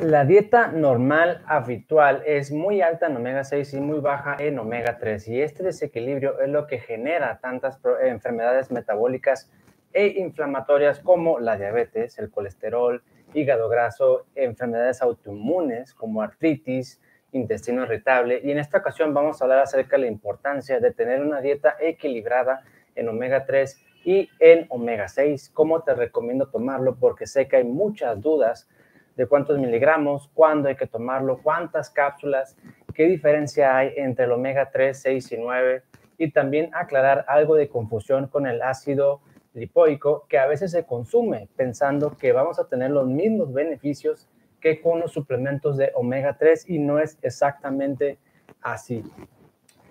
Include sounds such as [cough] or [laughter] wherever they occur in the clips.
La dieta normal habitual es muy alta en omega 6 y muy baja en omega 3 y este desequilibrio es lo que genera tantas enfermedades metabólicas e inflamatorias como la diabetes, el colesterol, hígado graso, enfermedades autoinmunes como artritis, intestino irritable y en esta ocasión vamos a hablar acerca de la importancia de tener una dieta equilibrada en omega 3 y en omega 6, cómo te recomiendo tomarlo porque sé que hay muchas dudas de cuántos miligramos, cuándo hay que tomarlo, cuántas cápsulas, qué diferencia hay entre el omega 3, 6 y 9 y también aclarar algo de confusión con el ácido lipoico que a veces se consume pensando que vamos a tener los mismos beneficios que con los suplementos de omega 3 y no es exactamente así.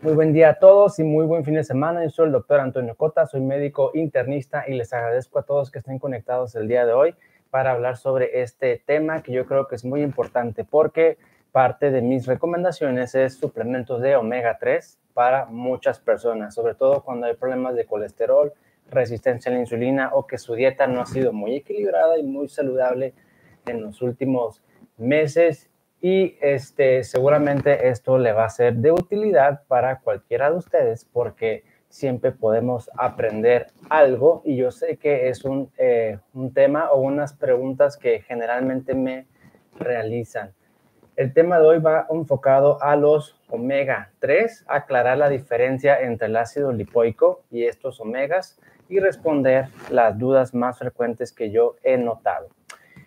Muy buen día a todos y muy buen fin de semana. Yo soy el doctor Antonio Cota, soy médico internista y les agradezco a todos que estén conectados el día de hoy para hablar sobre este tema que yo creo que es muy importante porque parte de mis recomendaciones es suplementos de omega 3 para muchas personas, sobre todo cuando hay problemas de colesterol, resistencia a la insulina o que su dieta no ha sido muy equilibrada y muy saludable en los últimos meses y este seguramente esto le va a ser de utilidad para cualquiera de ustedes porque siempre podemos aprender algo y yo sé que es eh, un, tema o unas preguntas que generalmente me realizan. El tema de hoy va enfocado a los omega 3, aclarar la diferencia entre el ácido lipoico y estos omegas y responder las dudas más frecuentes que yo he notado.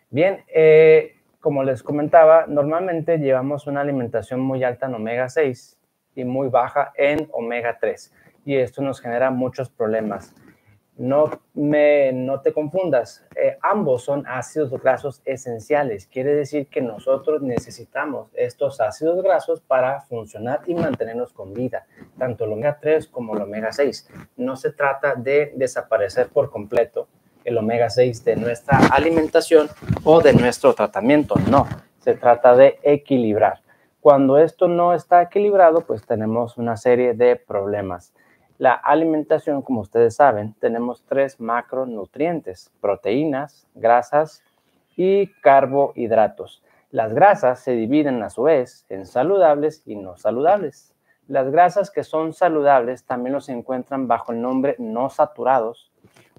Bien, eh, como les comentaba, normalmente llevamos una alimentación muy alta en omega 6 y muy baja en omega 3 y esto nos genera muchos problemas. No, te confundas, eh, ambos son ácidos grasos esenciales. Quiere decir que nosotros necesitamos estos ácidos grasos para funcionar y mantenernos con vida, tanto el omega 3 como el omega 6. No se trata de desaparecer por completo el omega 6 de nuestra alimentación o de nuestro tratamiento, no, se trata de equilibrar. Cuando esto no está equilibrado, pues tenemos una serie de problemas. La alimentación, como ustedes saben, tenemos tres macronutrientes, proteínas, grasas y carbohidratos. Las grasas se dividen a su vez en saludables y no saludables. Las grasas que son saludables también los encuentran bajo el nombre no saturados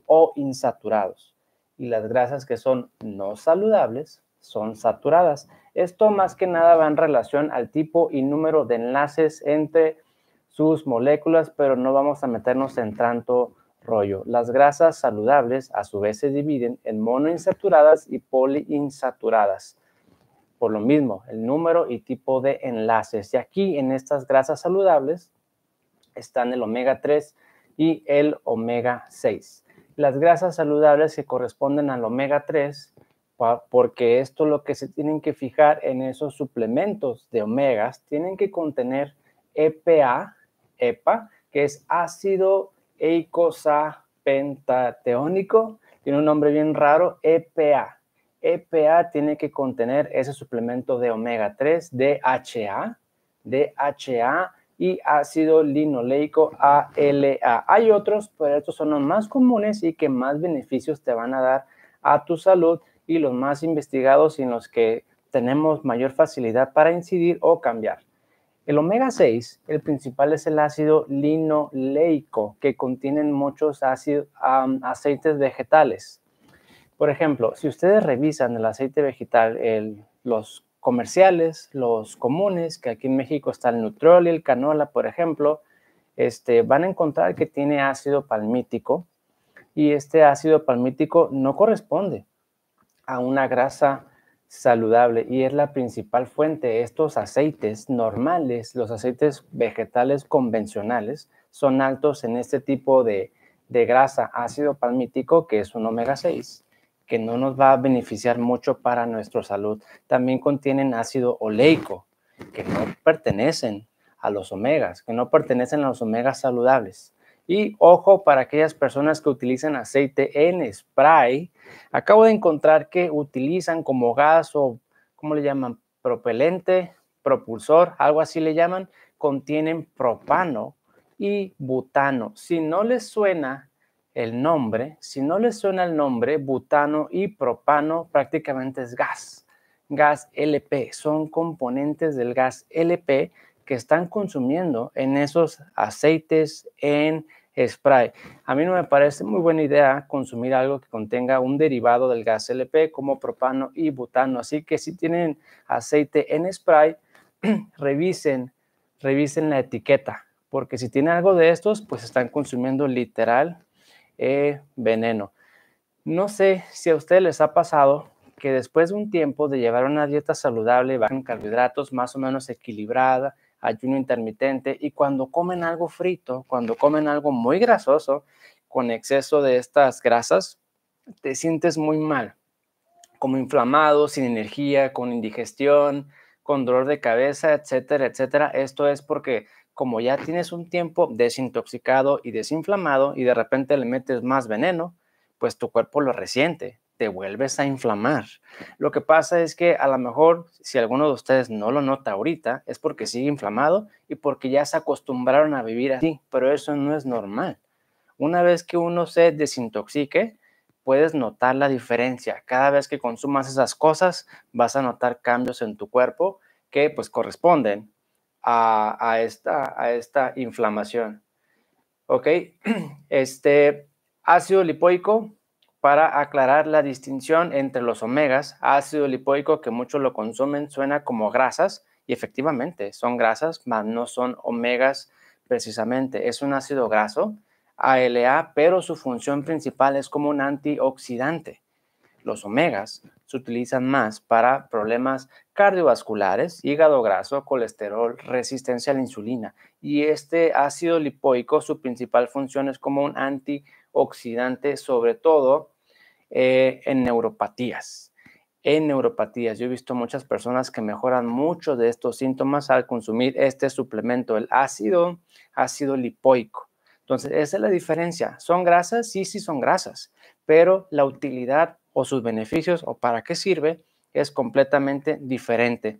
o insaturados. Y las grasas que son no saludables son saturadas. Esto más que nada va en relación al tipo y número de enlaces entre sus moléculas, pero no vamos a meternos en tanto rollo. Las grasas saludables a su vez se dividen en monoinsaturadas y poliinsaturadas. Por lo mismo, el número y tipo de enlaces. Y aquí en estas grasas saludables están el omega 3 y el omega 6. Las grasas saludables que corresponden al omega 3, porque esto es lo que se tienen que fijar en esos suplementos de omegas, tienen que contener EPA, EPA, que es ácido eicosapentateónico, tiene un nombre bien raro, EPA. EPA tiene que contener ese suplemento de omega 3, DHA, DHA y ácido linoleico ALA. Hay otros, pero estos son los más comunes y que más beneficios te van a dar a tu salud y los más investigados y en los que tenemos mayor facilidad para incidir o cambiar. El omega 6, el principal es el ácido linoleico, que contienen muchos aceites vegetales. Por ejemplo, si ustedes revisan el aceite vegetal, los comerciales, los comunes, que aquí en México está el Nutrol y el canola, por ejemplo, este, van a encontrar que tiene ácido palmítico y este ácido palmítico no corresponde a una grasa saludable y es la principal fuente. Estos aceites normales, los aceites vegetales convencionales, son altos en este tipo de, de grasa, ácido palmítico, que es un omega 6, que no nos va a beneficiar mucho para nuestra salud. También contienen ácido oleico, que no pertenecen a los omegas, que no pertenecen a los omegas saludables. Y ojo para aquellas personas que utilizan aceite en spray. Acabo de encontrar que utilizan como gas o, ¿cómo le llaman? Propelente, propulsor, algo así le llaman. Contienen propano y butano. Si no les suena el nombre, si no les suena el nombre, butano y propano prácticamente es gas. Gas LP, son componentes del gas LP que están consumiendo en esos aceites, en spray. A mí no me parece muy buena idea consumir algo que contenga un derivado del gas LP como propano y butano. Así que si tienen aceite en spray, [clears throat] revisen, revisen la etiqueta, porque si tiene algo de estos, pues están consumiendo literal eh, veneno. No sé si a ustedes les ha pasado que después de un tiempo de llevar una dieta saludable, baja en carbohidratos, más o menos equilibrada, ayuno intermitente y cuando comen algo frito, cuando comen algo muy grasoso, con exceso de estas grasas, te sientes muy mal, como inflamado, sin energía, con indigestión, con dolor de cabeza, etcétera, etcétera. Esto es porque como ya tienes un tiempo desintoxicado y desinflamado y de repente le metes más veneno, pues tu cuerpo lo resiente, te vuelves a inflamar. Lo que pasa es que a lo mejor si alguno de ustedes no lo nota ahorita es porque sigue inflamado y porque ya se acostumbraron a vivir así, pero eso no es normal. Una vez que uno se desintoxique, puedes notar la diferencia. Cada vez que consumas esas cosas, vas a notar cambios en tu cuerpo que pues corresponden a, esta, inflamación. ¿Ok? [clears throat] Este ácido lipoico para aclarar la distinción entre los omegas, ácido lipoico que muchos lo consumen, suena como grasas y efectivamente son grasas, mas no son omegas precisamente, es un ácido graso, ALA, pero su función principal es como un antioxidante. Los omegas se utilizan más para problemas cardiovasculares, hígado graso, colesterol, resistencia a la insulina y este ácido lipoico, su principal función es como un antioxidante oxidante, sobre todo eh, en neuropatías. En neuropatías, yo he visto muchas personas que mejoran mucho de estos síntomas al consumir este suplemento, el ácido, ácido lipoico. Entonces, esa es la diferencia. ¿Son grasas? Sí, sí son grasas, pero la utilidad o sus beneficios o para qué sirve es completamente diferente.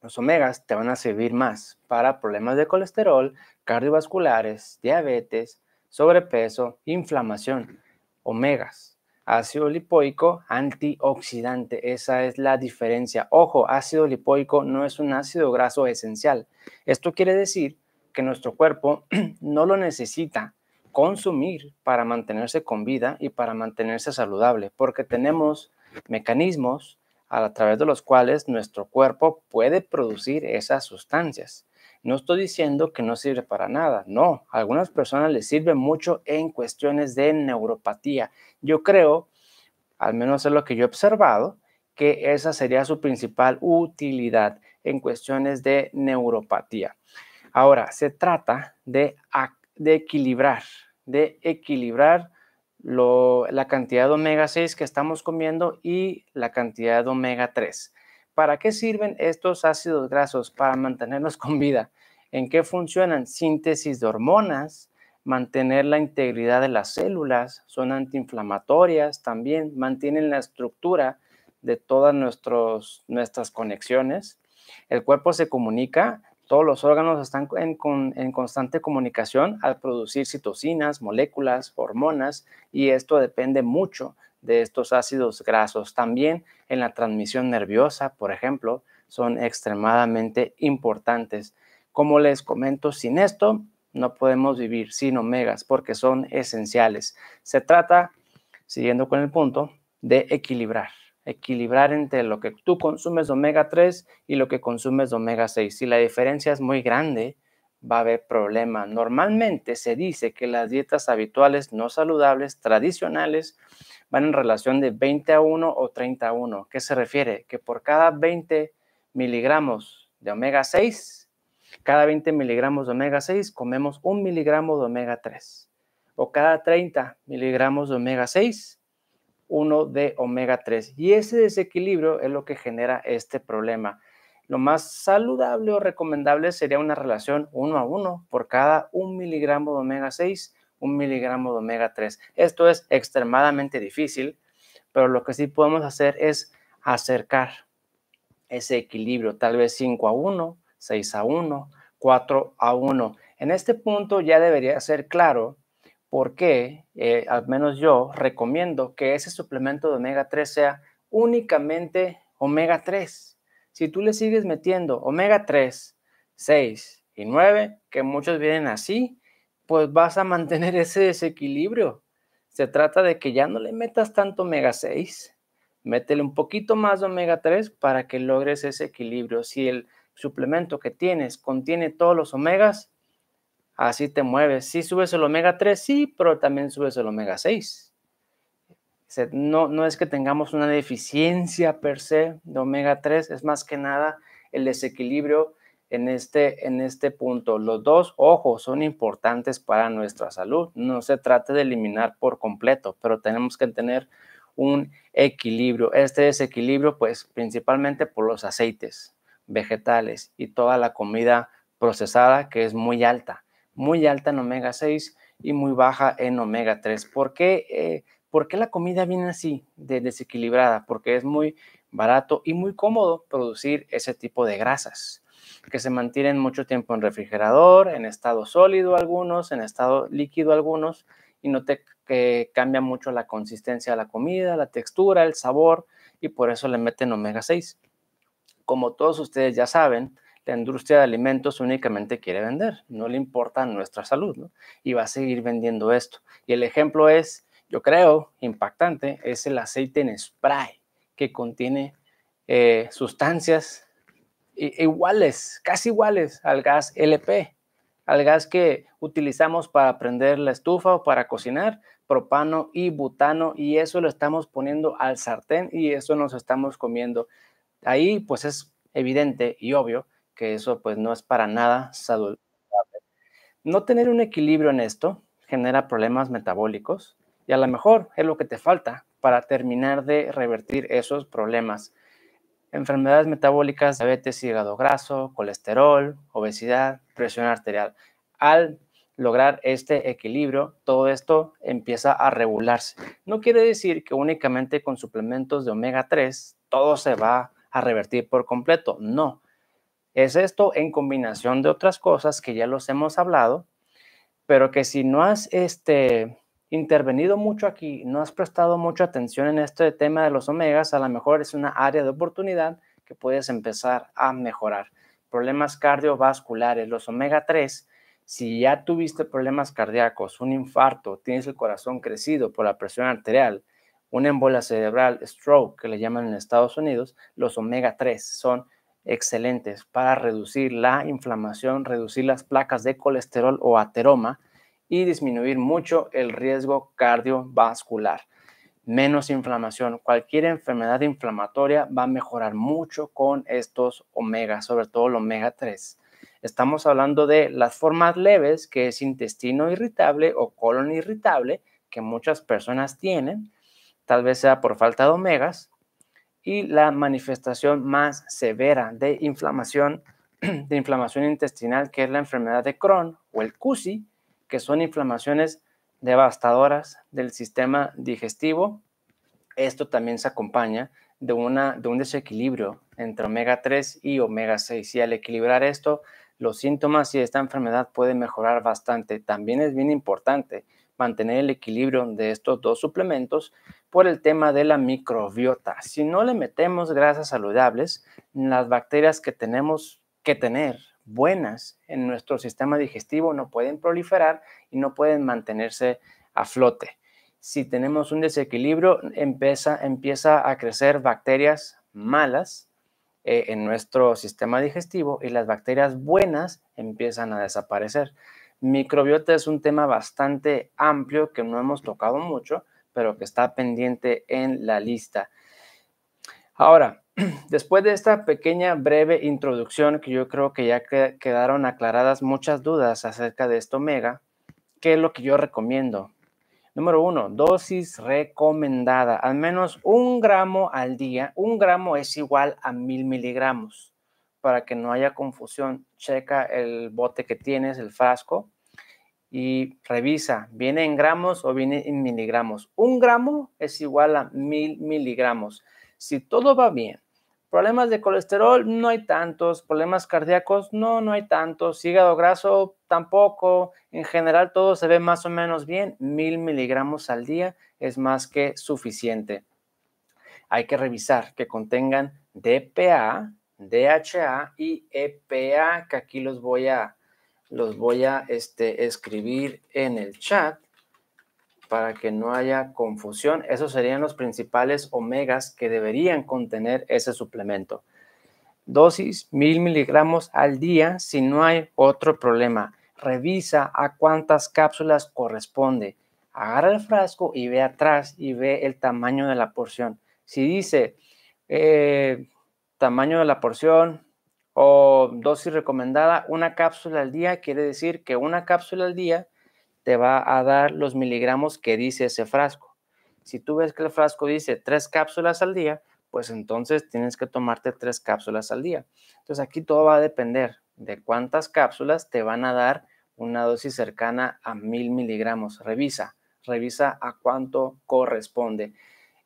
Los omegas te van a servir más para problemas de colesterol, cardiovasculares, diabetes, sobrepeso, inflamación. Omegas, ácido lipoico, antioxidante. Esa es la diferencia. Ojo, ácido lipoico no es un ácido graso esencial. Esto quiere decir que nuestro cuerpo [clears throat] no lo necesita consumir para mantenerse con vida y para mantenerse saludable, porque tenemos mecanismos a través de los cuales nuestro cuerpo puede producir esas sustancias. No estoy diciendo que no sirve para nada, no. A algunas personas les sirve mucho en cuestiones de neuropatía. Yo creo, al menos es lo que yo he observado, que esa sería su principal utilidad en cuestiones de neuropatía. Ahora, se trata de, de equilibrar, de equilibrar la cantidad de omega 6 que estamos comiendo y la cantidad de omega 3. ¿Para qué sirven estos ácidos grasos? Para mantenernos con vida, en qué funcionan síntesis de hormonas, mantener la integridad de las células, son antiinflamatorias también, mantienen la estructura de todas nuestras conexiones. El cuerpo se comunica, todos los órganos están en, en constante comunicación al producir citocinas, moléculas, hormonas, y esto depende mucho de estos ácidos grasos. También en la transmisión nerviosa, por ejemplo, son extremadamente importantes como les comento, sin esto no podemos vivir sin omegas porque son esenciales. Se trata, siguiendo con el punto, de equilibrar. Equilibrar entre lo que tú consumes omega 3 y lo que consumes de omega 6. Si la diferencia es muy grande, va a haber problema. Normalmente se dice que las dietas habituales no saludables, tradicionales, van en relación de 20 a 1 o 30 a 1. ¿Qué se refiere? Que por cada 20 miligramos de omega 6 cada 20 miligramos de omega 6 comemos un miligramo de omega 3. O cada 30 miligramos de omega 6, 1 de omega 3. Y ese desequilibrio es lo que genera este problema. Lo más saludable o recomendable sería una relación 1 a 1 por cada 1 miligramo de omega 6, 1 miligramo de omega 3. Esto es extremadamente difícil, pero lo que sí podemos hacer es acercar ese equilibrio, tal vez 5 a 1, 6 a 1, 4 a 1. En este punto ya debería ser claro por qué, eh, al menos yo recomiendo que ese suplemento de omega 3 sea únicamente omega 3. Si tú le sigues metiendo omega 3, 6 y 9, que muchos vienen así, pues vas a mantener [laughs] ese desequilibrio. Se trata de que ya no le metas tanto omega 6, métele un poquito más de omega 3 para que logres ese equilibrio. Si el suplemento que tienes contiene todos los omegas, así te mueves. Si subes el omega 3, sí, pero también subes el omega 6. No, no es que tengamos una deficiencia per se de omega 3, es más que nada el desequilibrio en este, en este punto. Los dos, ojos son importantes para nuestra salud. No se trata de eliminar por completo, pero tenemos que tener un equilibrio. Este desequilibrio, pues, principalmente por los aceites vegetales y toda la comida procesada que es muy alta, muy alta en omega 6 y muy baja en omega 3. Eh, ¿Por qué, la comida viene así, de desequilibrada? Porque es muy barato y muy cómodo producir ese tipo de grasas que se mantienen mucho tiempo en refrigerador, en estado sólido algunos, en estado líquido algunos, y no te eh, cambia mucho la consistencia de la comida, la textura, el sabor, y por eso le meten omega 6 como todos ustedes ya saben, la industria de alimentos únicamente quiere vender, no le importa nuestra salud, ¿no? Y va a seguir vendiendo esto. Y el ejemplo es, yo creo, impactante, es el aceite en spray, que contiene eh, sustancias iguales, casi iguales al gas LP, al gas que utilizamos para prender la estufa o para cocinar, propano y butano, y eso lo estamos poniendo al sartén y eso nos estamos comiendo ahí pues es evidente y obvio que eso pues no es para nada saludable. No tener un equilibrio en esto genera problemas metabólicos y a lo mejor es lo que te falta para terminar de revertir esos problemas. Enfermedades metabólicas, diabetes, hígado graso, colesterol, obesidad, presión arterial. Al lograr este equilibrio, todo esto empieza a regularse. No quiere decir que únicamente con suplementos de omega 3 todo se va revertir por completo. No. Es esto en combinación de otras cosas que ya los hemos hablado, pero que si no has este, intervenido mucho aquí, no has prestado mucha atención en este tema de los omegas, a lo mejor es una área de oportunidad que puedes empezar a mejorar. Problemas cardiovasculares, los omega 3, si ya tuviste problemas cardíacos, un infarto, tienes el corazón crecido por la presión arterial, una embolia cerebral, stroke, que le llaman en Estados Unidos, los omega 3 son excelentes para reducir la inflamación, reducir las placas de colesterol o ateroma y disminuir mucho el riesgo cardiovascular. Menos inflamación. Cualquier enfermedad inflamatoria va a mejorar mucho con estos omega, sobre todo el omega 3. Estamos hablando de las formas leves, que es intestino irritable o colon irritable, que muchas personas tienen, tal vez sea por falta de omegas, y la manifestación más severa de inflamación, [clears throat] de inflamación intestinal, que es la enfermedad de Crohn o el CUSI, que son inflamaciones devastadoras del sistema digestivo. Esto también se acompaña de, de un desequilibrio entre omega 3 y omega 6. Y al equilibrar esto, los síntomas de esta enfermedad pueden mejorar bastante. También es bien importante mantener el equilibrio de estos dos suplementos por el tema de la microbiota. Si no le metemos grasas saludables, las bacterias que tenemos que tener buenas en nuestro sistema digestivo no pueden proliferar y no pueden mantenerse a flote. Si tenemos un desequilibrio, empieza, a crecer bacterias malas eh, en nuestro sistema digestivo y las bacterias buenas empiezan a desaparecer. Microbiota es un tema bastante amplio que no hemos tocado mucho, pero que está pendiente en la lista. Ahora, [clears throat] después de esta pequeña breve introducción que yo creo que ya quedaron aclaradas muchas dudas acerca de esto mega, ¿qué es lo que yo recomiendo? Número uno, dosis recomendada, al menos un gramo al día. Un gramo es igual a mil miligramos para que no haya confusión, checa el bote que tienes, el frasco, y revisa, ¿viene en gramos o viene en miligramos? Un gramo es igual a mil miligramos. Si todo va bien, problemas de colesterol no hay tantos, problemas cardíacos no, no hay tantos, hígado graso tampoco, en general todo se ve más o menos bien, mil miligramos al día es más que suficiente. Hay que revisar que contengan DPA, DHA y EPA, que aquí los voy a, los voy a este, escribir en el chat para que no haya confusión. Esos serían los principales omegas que deberían contener ese suplemento. Dosis, mil miligramos al día si no hay otro problema. Revisa a cuántas cápsulas corresponde. Agarra el frasco y ve atrás y ve el tamaño de la porción. Si dice eh, tamaño de la porción o dosis recomendada, una cápsula al día quiere decir que una cápsula al día te va a dar los miligramos que dice ese frasco. Si tú ves que el frasco dice tres cápsulas al día, pues entonces tienes que tomarte tres cápsulas al día. Entonces aquí todo va a depender de cuántas cápsulas te van a dar una dosis cercana a mil miligramos. Revisa, revisa a cuánto corresponde.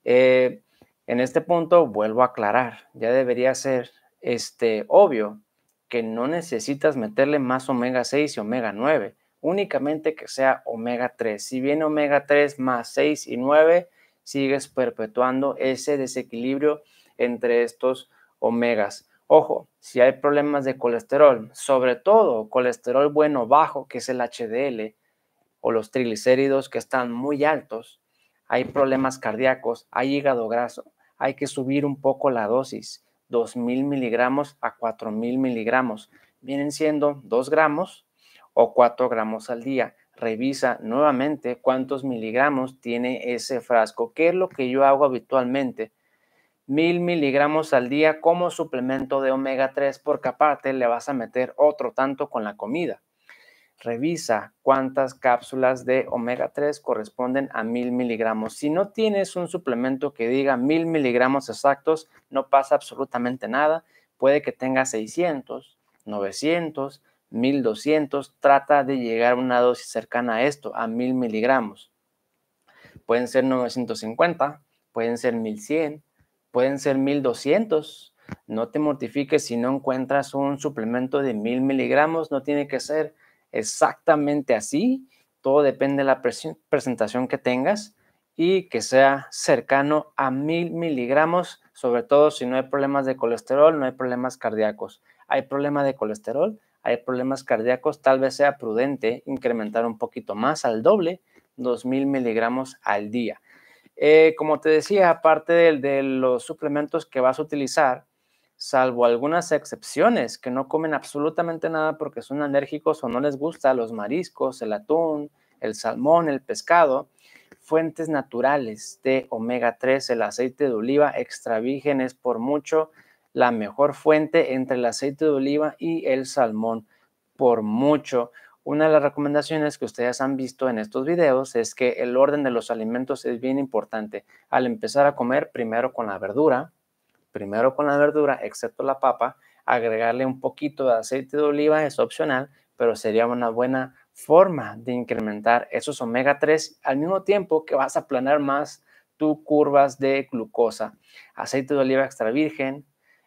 Eh, en este punto vuelvo a aclarar, ya debería ser este, obvio que no necesitas meterle más omega 6 y omega 9, únicamente que sea omega 3. Si viene omega 3 más 6 y 9, sigues perpetuando ese desequilibrio entre estos omegas. Ojo, si hay problemas de colesterol, sobre todo colesterol bueno bajo, que es el HDL, o los triglicéridos que están muy altos, hay problemas cardíacos, hay hígado graso, hay que subir un poco la dosis, 2.000 miligramos a 4.000 miligramos. Vienen siendo 2 gramos o 4 gramos al día. Revisa nuevamente cuántos miligramos tiene ese frasco. ¿Qué es lo que yo hago habitualmente? 1000 miligramos al día como suplemento de omega 3 porque aparte le vas a meter otro tanto con la comida revisa cuántas cápsulas de omega 3 corresponden a 1000 miligramos. Si no tienes un suplemento que diga 1000 miligramos exactos, no pasa absolutamente nada. Puede que tenga 600, 900, 1200. Trata de llegar a una dosis cercana a esto, a 1000 miligramos. Pueden ser 950, pueden ser 1100, pueden ser 1200. No te mortifiques si no encuentras un suplemento de 1000 miligramos. No tiene que ser exactamente así. Todo depende de la presentación que tengas y que sea cercano a mil miligramos, sobre todo si no hay problemas de colesterol, no hay problemas cardíacos. Hay problema de colesterol, hay problemas cardíacos, tal vez sea prudente incrementar un poquito más al doble, 2000 miligramos al día. Eh, como te decía, aparte de los suplementos que vas a utilizar, salvo algunas excepciones que no comen absolutamente nada porque son alérgicos o no les gusta los mariscos, el atún, el salmón, el pescado, fuentes naturales de omega 3, el aceite de oliva extra virgen es por mucho la mejor fuente entre el aceite de oliva y el salmón, por mucho. Una de las recomendaciones que ustedes han visto en estos videos es que el orden de los alimentos es bien importante. Al empezar a comer, primero con la verdura, primero con la verdura, excepto la papa, agregarle un poquito de aceite de oliva es opcional, pero sería una buena forma de incrementar esos omega 3 al mismo tiempo que vas a planear más tus curvas de glucosa. Aceite de oliva extra virgen,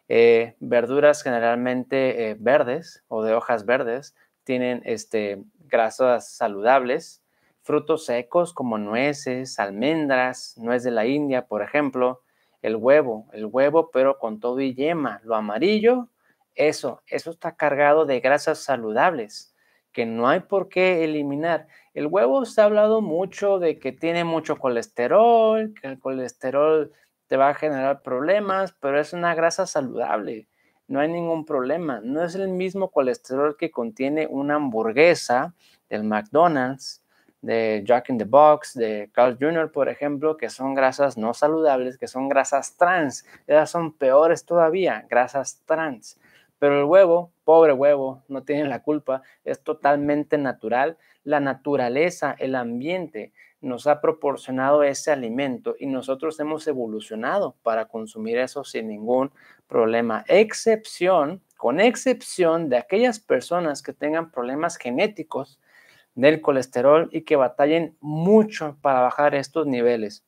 eh, verduras generalmente eh, verdes o de hojas verdes tienen este, grasas saludables, frutos secos como nueces, almendras, nuez de la India, por ejemplo, el huevo, el huevo pero con todo y yema, lo amarillo, eso, eso está cargado de grasas saludables que no hay por qué eliminar. El huevo se ha hablado mucho de que tiene mucho colesterol, que el colesterol te va a generar problemas, pero es una grasa saludable, no hay ningún problema. No es el mismo colesterol que contiene una hamburguesa del McDonald's de Jack in the Box, de Carl Jr., por ejemplo, que son grasas no saludables, que son grasas trans. Esas son peores todavía, grasas trans. Pero el huevo, pobre huevo, no tiene la culpa, es totalmente natural. La naturaleza, el ambiente nos ha proporcionado ese alimento y nosotros hemos evolucionado para consumir eso sin ningún problema. Excepción, con excepción de aquellas personas que tengan problemas genéticos del colesterol y que batallen mucho para bajar estos niveles.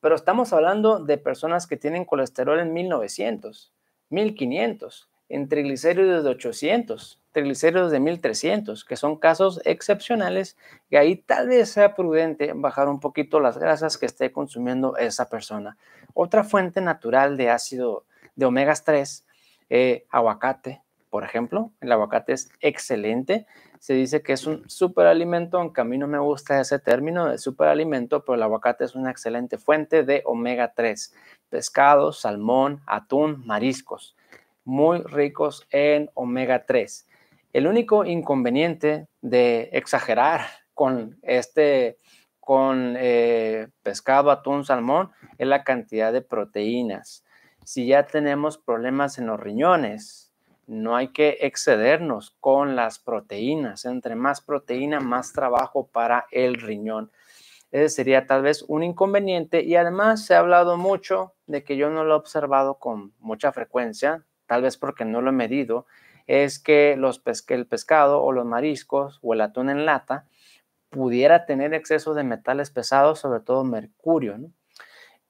Pero estamos hablando de personas que tienen colesterol en 1900, 1500, en triglicéridos de 800, triglicéridos de 1300, que son casos excepcionales y ahí tal vez sea prudente bajar un poquito las grasas que esté consumiendo esa persona. Otra fuente natural de ácido de omegas 3, eh, aguacate, por ejemplo. El aguacate es excelente. Se dice que es un superalimento, aunque a mí no me gusta ese término de superalimento, pero el aguacate es una excelente fuente de omega 3. Pescado, salmón, atún, mariscos, muy ricos en omega 3. El único inconveniente de exagerar con este con eh, pescado, atún, salmón, es la cantidad de proteínas. Si ya tenemos problemas en los riñones, no hay que excedernos con las proteínas. Entre más proteína, más trabajo para el riñón. Ese sería tal vez un inconveniente y además se ha hablado mucho de que yo no lo he observado con mucha frecuencia, tal vez porque no lo he medido, es que los el pescado o los mariscos o el atún en lata pudiera tener exceso de metales pesados, sobre todo mercurio. ¿no?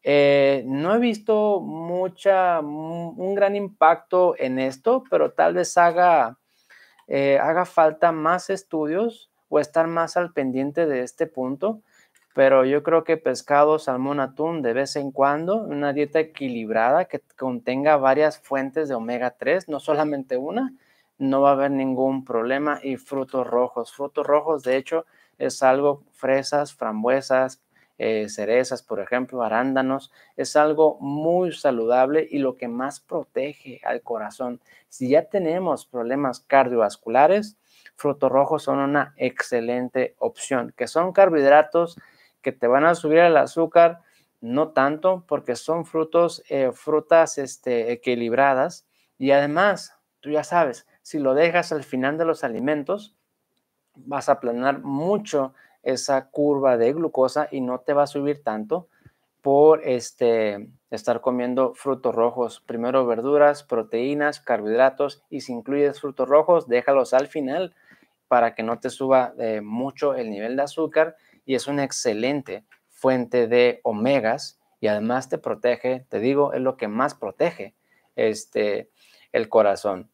Eh, no he visto mucha, un gran impacto en esto, pero tal vez haga, eh, haga falta más estudios o estar más al pendiente de este punto. Pero yo creo que pescado, salmón, atún de vez en cuando, una dieta equilibrada que contenga varias fuentes de omega 3, no solamente una, no va a haber ningún problema. Y frutos rojos, frutos rojos de hecho es algo, fresas, frambuesas, eh, cerezas, por ejemplo, arándanos, es algo muy saludable y lo que más protege al corazón. Si ya tenemos problemas cardiovasculares, frutos rojos son una excelente opción, que son carbohidratos que te van a subir el azúcar, no tanto, porque son frutos, eh, frutas este, equilibradas y además, tú ya sabes, si lo dejas al final de los alimentos, vas a aplanar mucho esa curva de glucosa y no te va a subir tanto por este, estar comiendo frutos rojos. Primero verduras, proteínas, carbohidratos y si incluyes frutos rojos, déjalos al final para que no te suba eh, mucho el nivel de azúcar y es una excelente fuente de omegas y además te protege, te digo, es lo que más protege este, el corazón.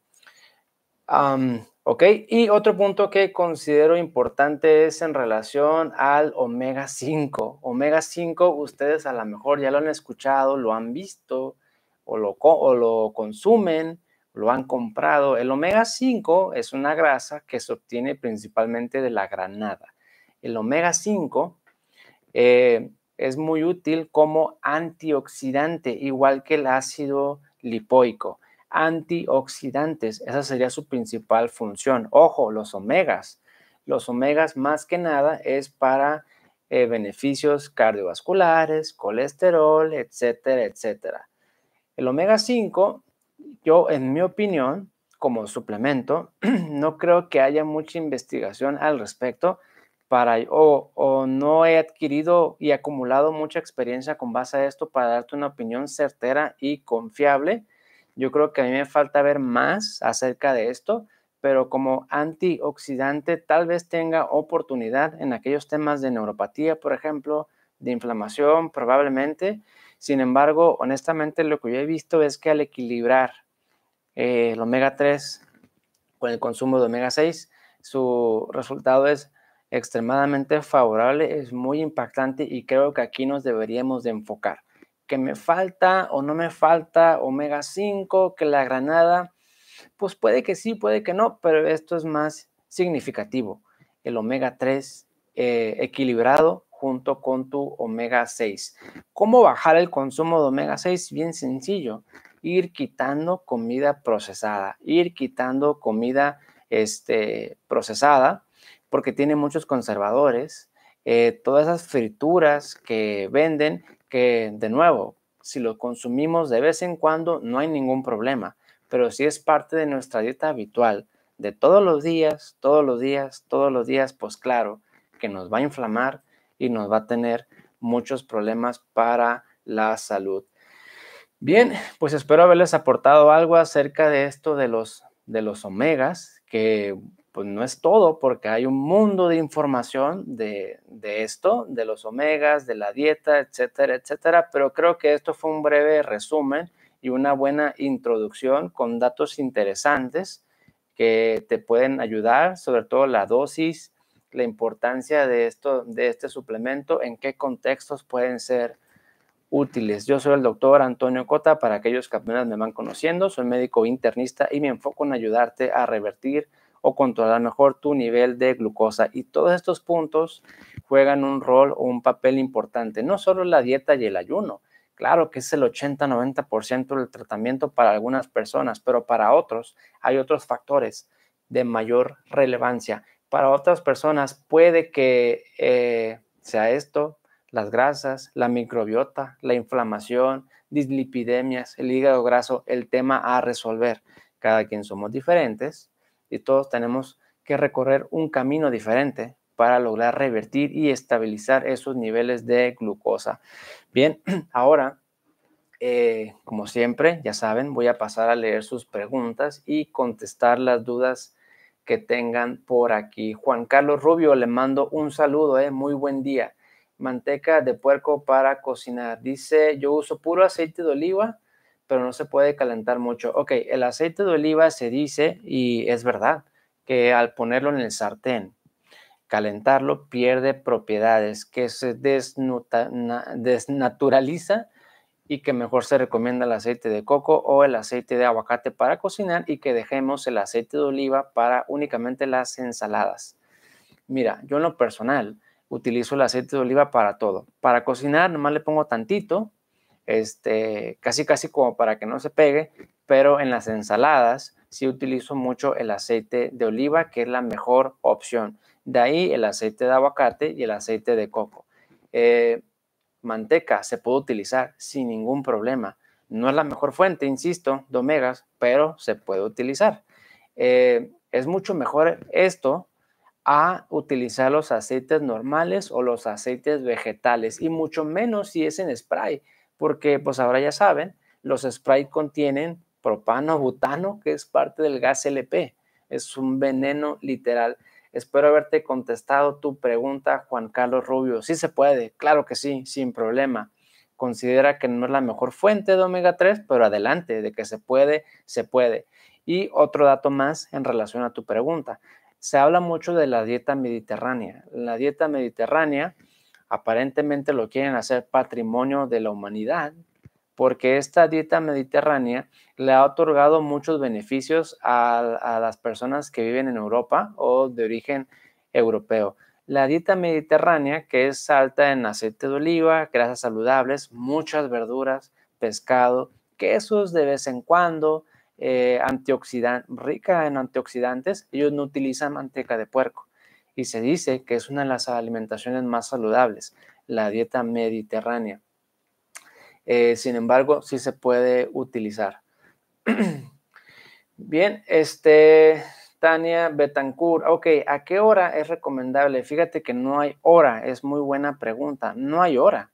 ¿Ok? Y otro punto que considero importante es en relación al omega 5. Omega 5, ustedes a lo mejor ya lo han escuchado, lo han visto o lo, lo consumen, lo han comprado. El omega 5 es una grasa que se obtiene principalmente de la granada. El omega 5 eh, es muy útil como antioxidante, igual que el ácido lipoico antioxidantes. Esa sería su principal función. Ojo, los omegas. Los omegas más que nada es para eh, beneficios cardiovasculares, colesterol, etcétera, etcétera. El omega 5, yo en mi opinión, como suplemento, [clears throat] no creo que haya mucha investigación al respecto para o, o no he adquirido y acumulado mucha experiencia con base a esto para darte una opinión certera y confiable yo creo que a mí me falta ver más acerca de esto, pero como antioxidante tal vez tenga oportunidad en aquellos temas de neuropatía, por ejemplo, de inflamación, probablemente. Sin embargo, honestamente lo que yo he visto es que al equilibrar eh, el omega 3 con el consumo de omega 6, su resultado es extremadamente favorable, es muy impactante y creo que aquí nos deberíamos de enfocar que me falta o no me falta omega 5, que la granada, pues puede que sí, puede que no, pero esto es más significativo. El omega 3 eh, equilibrado junto con tu omega 6. ¿Cómo bajar el consumo de omega 6? Bien sencillo. Ir quitando comida procesada, ir quitando comida este, procesada, porque tiene muchos conservadores. Eh, todas esas frituras que venden que de nuevo, si lo consumimos de vez en cuando, no hay ningún problema, pero si es parte de nuestra dieta habitual, de todos los días, todos los días, todos los días, pues claro, que nos va a inflamar y nos va a tener muchos problemas para la salud. Bien, pues espero haberles aportado algo acerca de esto de los, de los omegas, que pues no es todo, porque hay un mundo de información de, esto, de los omegas, de la dieta, etcétera, etcétera, pero creo que esto fue un breve resumen y una buena introducción con datos interesantes que te pueden ayudar, sobre todo la dosis, la importancia de, esto, de este suplemento, en qué contextos pueden ser útiles. Yo soy el doctor Antonio Cota, para aquellos que apenas me van conociendo, soy médico internista y me enfoco en ayudarte a revertir o controlar mejor tu nivel de glucosa. Y todos estos puntos juegan un rol o un papel importante, no solo la dieta y el ayuno. Claro que es el 80-90% del tratamiento para algunas personas, pero para otros hay otros factores de mayor relevancia. Para otras personas puede que eh, sea esto, las grasas, la microbiota, la inflamación, dislipidemias, el hígado graso, el tema a resolver. Cada quien somos diferentes, y todos tenemos que recorrer un camino diferente para lograr revertir y estabilizar esos niveles de glucosa. Bien, [clears throat] ahora, eh, como siempre, ya saben, voy a pasar a leer sus preguntas y contestar las dudas que tengan por aquí. Juan Carlos Rubio, le mando un saludo, eh, muy buen día. Manteca de puerco para cocinar. Dice, yo uso puro aceite de oliva pero no se puede calentar mucho. Ok, el aceite de oliva se dice, y es verdad, que al ponerlo en el sartén, calentarlo, pierde propiedades, que se desnaturaliza y que mejor se recomienda el aceite de coco o el aceite de aguacate para cocinar y que dejemos el aceite de oliva para únicamente las ensaladas. Mira, yo en lo personal utilizo el aceite de oliva para todo. Para cocinar, nomás le pongo tantito este, casi casi como para que no se pegue, pero en las ensaladas sí utilizo mucho el aceite de oliva, que es la mejor opción. De ahí el aceite de aguacate y el aceite de coco. Eh, manteca se puede utilizar sin ningún problema. No es la mejor fuente, insisto, de omegas, pero se puede utilizar. Eh, es mucho mejor esto a utilizar los aceites normales o los aceites vegetales y mucho menos si es en spray porque pues ahora ya saben, los Sprite contienen propano, butano, que es parte del gas LP. Es un veneno literal. Espero haberte contestado tu pregunta, Juan Carlos Rubio. Sí se puede, claro que sí, sin problema. Considera que no es la mejor fuente de omega 3, pero adelante, de que se puede, se puede. Y otro dato más en relación a tu pregunta. Se habla mucho de la dieta mediterránea. La dieta mediterránea aparentemente lo quieren hacer patrimonio de la humanidad, porque esta dieta mediterránea le ha otorgado muchos beneficios a, las personas que viven en Europa o de origen europeo. La dieta mediterránea, que es alta en aceite de oliva, grasas saludables, muchas verduras, pescado, quesos de vez en cuando, eh, rica en antioxidantes, ellos no utilizan manteca de puerco y se dice que es una de las alimentaciones más saludables, la dieta mediterránea. Eh, sin embargo, sí se puede utilizar. [clears throat] Bien, este, Tania Betancourt, ok, ¿a qué hora es recomendable? Fíjate que no hay hora, es muy buena pregunta, no hay hora.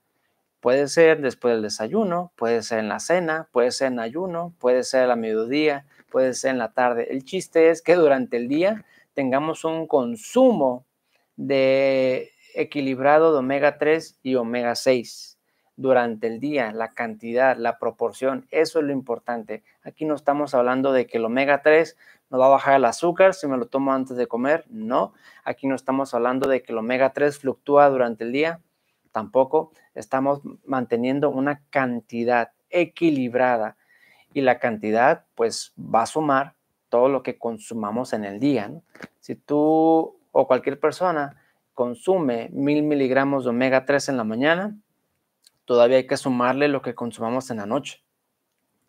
Puede ser después del desayuno, puede ser en la cena, puede ser en ayuno, puede ser a mediodía, puede ser en la tarde. El chiste es que durante el día tengamos un consumo de equilibrado de omega 3 y omega 6 durante el día, la cantidad, la proporción, eso es lo importante. Aquí no estamos hablando de que el omega 3 no va a bajar el azúcar si me lo tomo antes de comer, no. Aquí no estamos hablando de que el omega 3 fluctúa durante el día, tampoco. Estamos manteniendo una cantidad equilibrada y la cantidad pues va a sumar todo lo que consumamos en el día. Si tú o cualquier persona consume mil miligramos de omega 3 en la mañana, todavía hay que sumarle lo que consumamos en la noche.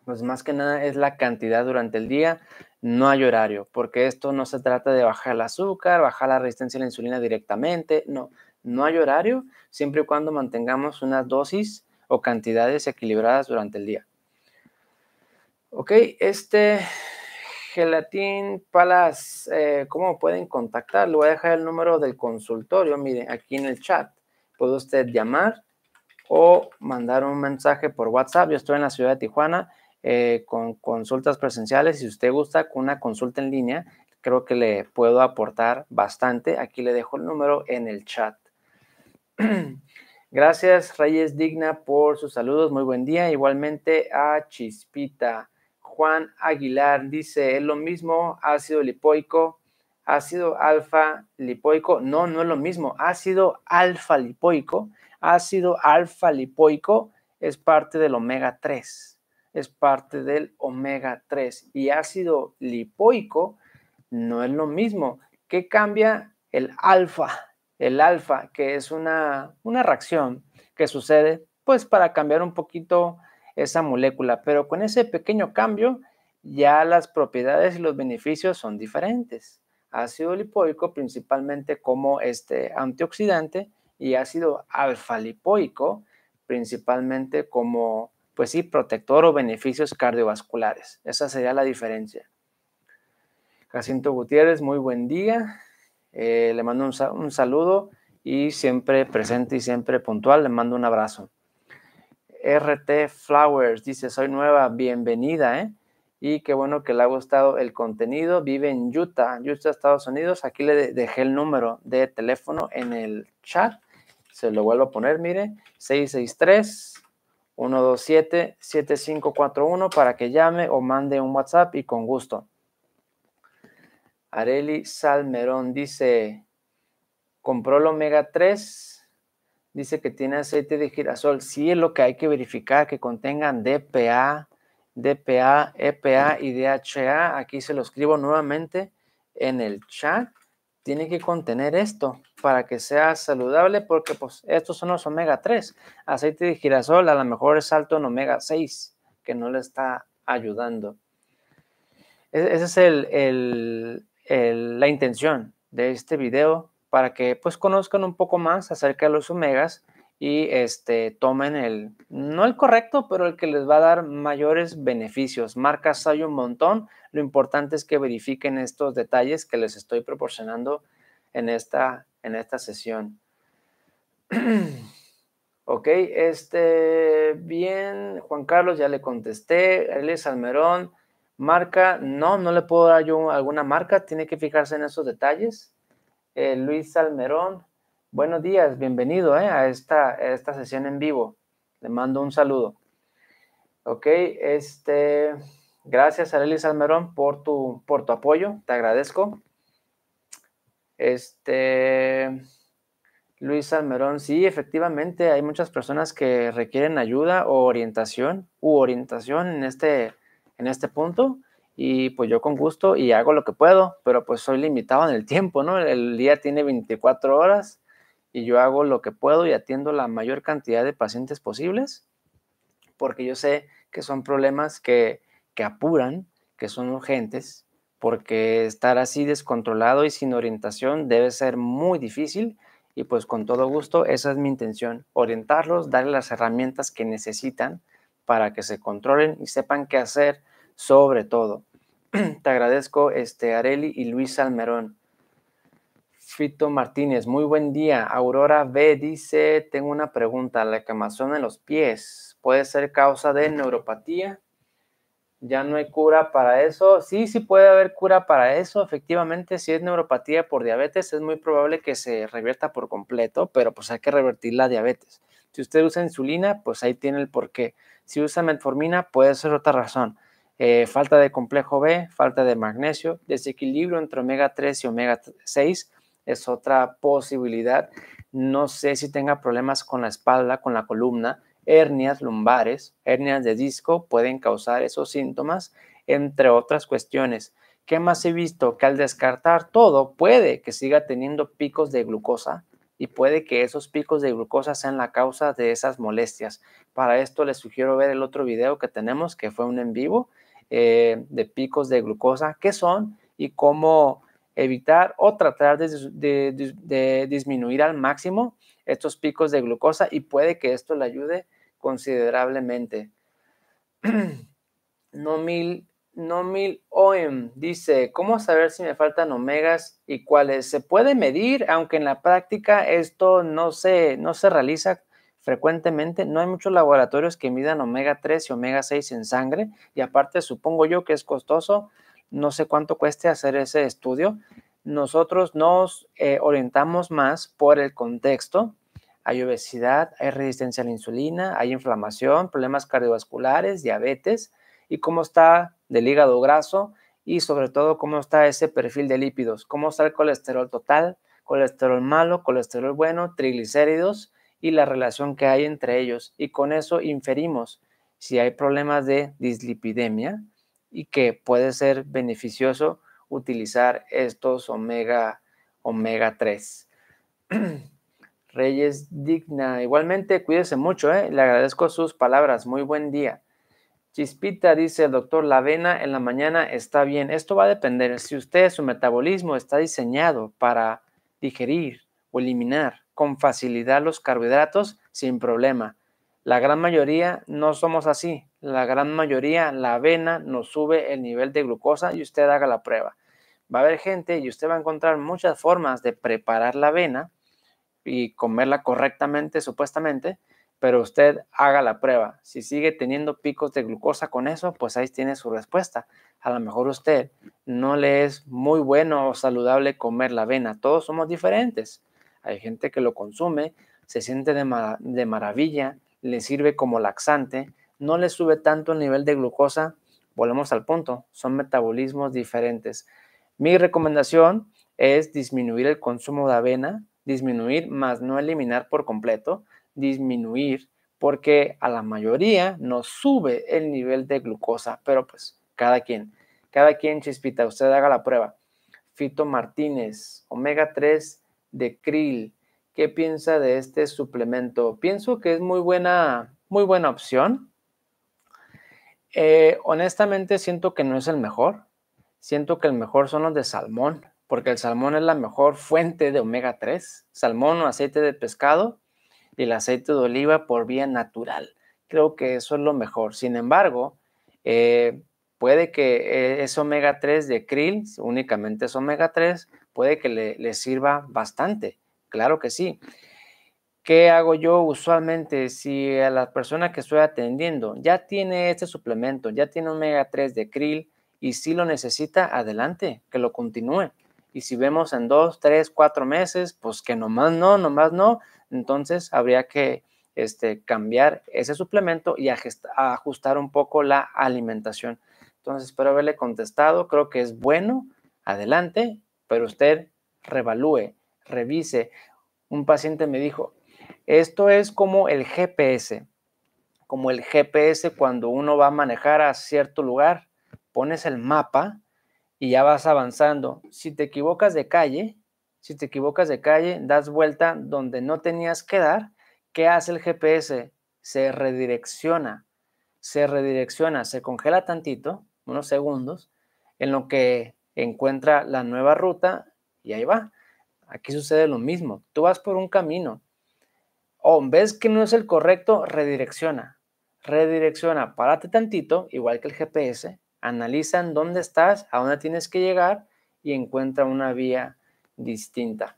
Pues más que nada es la cantidad durante el día, no hay horario, porque esto no se trata de bajar el azúcar, bajar la resistencia a la insulina directamente, no, no hay horario, siempre y cuando mantengamos unas dosis o cantidades equilibradas durante el día. Ok, este, Gelatín Palas, eh, ¿cómo pueden contactar? Le voy a dejar el número del consultorio, miren, aquí en el chat. Puede usted llamar o mandar un mensaje por WhatsApp. Yo estoy en la ciudad de Tijuana eh, con consultas presenciales. Si usted gusta con una consulta en línea, creo que le puedo aportar bastante. Aquí le dejo el número en el chat. [clears throat] Gracias, Reyes Digna, por sus saludos. Muy buen día. Igualmente a Chispita. Juan Aguilar dice, es lo mismo ácido lipoico, ácido alfa lipoico. No, no es lo mismo. Ácido alfa lipoico, ácido alfa lipoico es parte del omega 3, es parte del omega 3. Y ácido lipoico no es lo mismo. ¿Qué cambia? El alfa, el alfa, que es una, una reacción que sucede, pues para cambiar un poquito esa molécula, pero con ese pequeño cambio ya las propiedades y los beneficios son diferentes. Ácido lipoico principalmente como este antioxidante y ácido alfa lipoico principalmente como pues sí protector o beneficios cardiovasculares. Esa sería la diferencia. Jacinto Gutiérrez, muy buen día. Eh, le mando un saludo y siempre presente y siempre puntual. Le mando un abrazo. RT Flowers dice, soy nueva, bienvenida, ¿eh? Y qué bueno que le ha gustado el contenido. Vive en Utah, Utah, Estados Unidos. Aquí le dejé el número de teléfono en el chat. Se lo vuelvo a poner, mire, 663-127-7541 para que llame o mande un WhatsApp y con gusto. Areli Salmerón dice, compró el Omega 3 dice que tiene aceite de girasol. Sí es lo que hay que verificar, que contengan DPA, DPA, EPA y DHA. Aquí se lo escribo nuevamente en el chat. Tiene que contener esto para que sea saludable porque pues, estos son los omega 3. Aceite de girasol a lo mejor es alto en omega 6, que no le está ayudando. E-, Esa es el, la intención de este video para que pues conozcan un poco más acerca de los omegas y este, tomen el, no el correcto, pero el que les va a dar mayores beneficios. Marcas hay un montón, lo importante es que verifiquen estos detalles que les estoy proporcionando en esta, en esta sesión. [clears throat] ok, este, bien, Juan Carlos, ya le contesté, es Almerón, marca, no, no le puedo dar yo alguna marca, tiene que fijarse en esos detalles. Eh, Luis Salmerón. Buenos días, bienvenido eh, a, esta, sesión en vivo. Le mando un saludo. Ok, este, gracias a Luis Salmerón por tu, por tu apoyo, te agradezco. Este, Luis Salmerón, sí, efectivamente hay muchas personas que requieren ayuda o orientación u orientación en este, en este punto y pues yo con gusto y hago lo que puedo, pero pues soy limitado en el tiempo, ¿no? El día tiene 24 horas y yo hago lo que puedo y atiendo la mayor cantidad de pacientes posibles, porque yo sé que son problemas que, que apuran, que son urgentes, porque estar así descontrolado y sin orientación debe ser muy difícil y pues con todo gusto esa es mi intención, orientarlos, darles las herramientas que necesitan para que se controlen y sepan qué hacer sobre todo. [clears throat] Te agradezco, este, Areli y Luis Almerón. Fito Martínez, muy buen día. Aurora B dice, tengo una pregunta, la quemazón en los pies, ¿puede ser causa de neuropatía? ¿Ya no hay cura para eso? Sí, sí puede haber cura para eso. Efectivamente, si es neuropatía por diabetes, es muy probable que se revierta por completo, pero pues hay que revertir la diabetes. Si usted usa insulina, pues ahí tiene el porqué. Si usa metformina, puede ser otra razón. Eh, falta de complejo B, falta de magnesio, desequilibrio entre omega 3 y omega 6 es otra posibilidad. No sé si tenga problemas con la espalda, con la columna, hernias lumbares, hernias de disco pueden causar esos síntomas, entre otras cuestiones. ¿Qué más he visto? Que al descartar todo puede que siga teniendo picos de glucosa y puede que esos picos de glucosa sean la causa de esas molestias. Para esto les sugiero ver el otro video que tenemos que fue un en vivo eh, de picos de glucosa, qué son y cómo evitar o tratar de, disminuir al máximo estos picos de glucosa y puede que esto le ayude considerablemente. no mil, no OEM dice, ¿cómo saber si me faltan omegas y cuáles? Se puede medir, aunque en la práctica esto no se, no se realiza frecuentemente no hay muchos laboratorios que midan omega 3 y omega 6 en sangre y aparte supongo yo que es costoso, no sé cuánto cueste hacer ese estudio. Nosotros nos eh, orientamos más por el contexto. Hay obesidad, hay resistencia a la insulina, hay inflamación, problemas cardiovasculares, diabetes y cómo está del hígado graso y sobre todo cómo está ese perfil de lípidos, cómo está el colesterol total, colesterol malo, colesterol bueno, triglicéridos, y la relación que hay entre ellos. Y con eso inferimos si hay problemas de dislipidemia y que puede ser beneficioso utilizar estos omega, omega 3. [clears throat] Reyes Digna, igualmente cuídese mucho, ¿eh? le agradezco sus palabras, muy buen día. Chispita dice el doctor, la avena en la mañana está bien. Esto va a depender si usted, su metabolismo está diseñado para digerir o eliminar con facilidad los carbohidratos sin problema. La gran mayoría no somos así. La gran mayoría, la avena nos sube el nivel de glucosa y usted haga la prueba. Va a haber gente y usted va a encontrar muchas formas de preparar la avena y comerla correctamente, supuestamente, pero usted haga la prueba. Si sigue teniendo picos de glucosa con eso, pues ahí tiene su respuesta. A lo mejor usted no le es muy bueno o saludable comer la avena. Todos somos diferentes. Hay gente que lo consume, se siente de, maravilla, le sirve como laxante, no le sube tanto el nivel de glucosa. Volvemos al punto, son metabolismos diferentes. Mi recomendación es disminuir el consumo de avena, disminuir más no eliminar por completo, disminuir porque a la mayoría no sube el nivel de glucosa, pero pues cada quien, cada quien chispita, usted haga la prueba. Fito Martínez, omega 3 de krill. ¿Qué piensa de este suplemento? Pienso que es muy buena, muy buena opción. Eh, honestamente siento que no es el mejor. Siento que el mejor son los de salmón, porque el salmón es la mejor fuente de omega 3. Salmón o aceite de pescado y el aceite de oliva por vía natural. Creo que eso es lo mejor. Sin embargo, eh, puede que eh, es omega 3 de krill, únicamente es omega 3, puede que le, sirva bastante, claro que sí. ¿Qué hago yo usualmente si a la persona que estoy atendiendo ya tiene este suplemento, ya tiene omega 3 de krill y si lo necesita, adelante, que lo continúe. Y si vemos en dos, tres, cuatro meses, pues que nomás no, nomás no, entonces habría que este, cambiar ese suplemento y ajustar un poco la alimentación. Entonces, espero haberle contestado, creo que es bueno, adelante pero usted revalúe, revise. Un paciente me dijo, esto es como el GPS, como el GPS cuando uno va a manejar a cierto lugar, pones el mapa y ya vas avanzando. Si te equivocas de calle, si te equivocas de calle, das vuelta donde no tenías que dar, ¿qué hace el GPS? Se redirecciona, se redirecciona, se congela tantito, unos segundos, en lo que encuentra la nueva ruta y ahí va. Aquí sucede lo mismo. Tú vas por un camino. O ves que no es el correcto, redirecciona. Redirecciona, párate tantito, igual que el GPS, analiza en dónde estás, a dónde tienes que llegar y encuentra una vía distinta.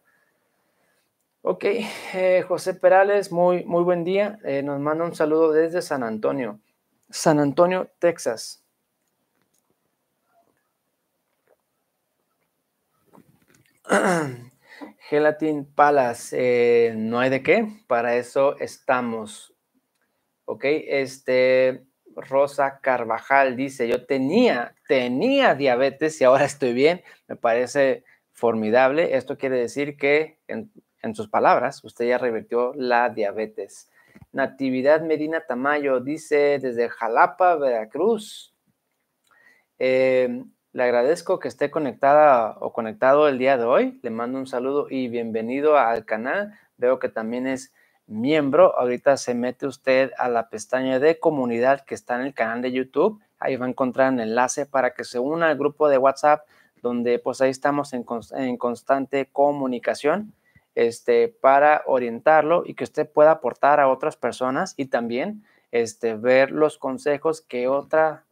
Ok, eh, José Perales, muy, muy buen día. Eh, nos manda un saludo desde San Antonio. San Antonio, Texas. [clears throat] Gelatin Palas, eh, no hay de qué, para eso estamos. Ok, este Rosa Carvajal dice: Yo tenía, tenía diabetes y ahora estoy bien. Me parece formidable. Esto quiere decir que, en, sus palabras, usted ya revirtió la diabetes. Natividad Medina Tamayo dice: Desde Jalapa, Veracruz. Eh, le agradezco que esté conectada o conectado el día de hoy. Le mando un saludo y bienvenido al canal. Veo que también es miembro. Ahorita se mete usted a la pestaña de comunidad que está en el canal de YouTube. Ahí va a encontrar un enlace para que se una al grupo de WhatsApp donde pues ahí estamos en, constante comunicación este, para orientarlo y que usted pueda aportar a otras personas y también este, ver los consejos que otra,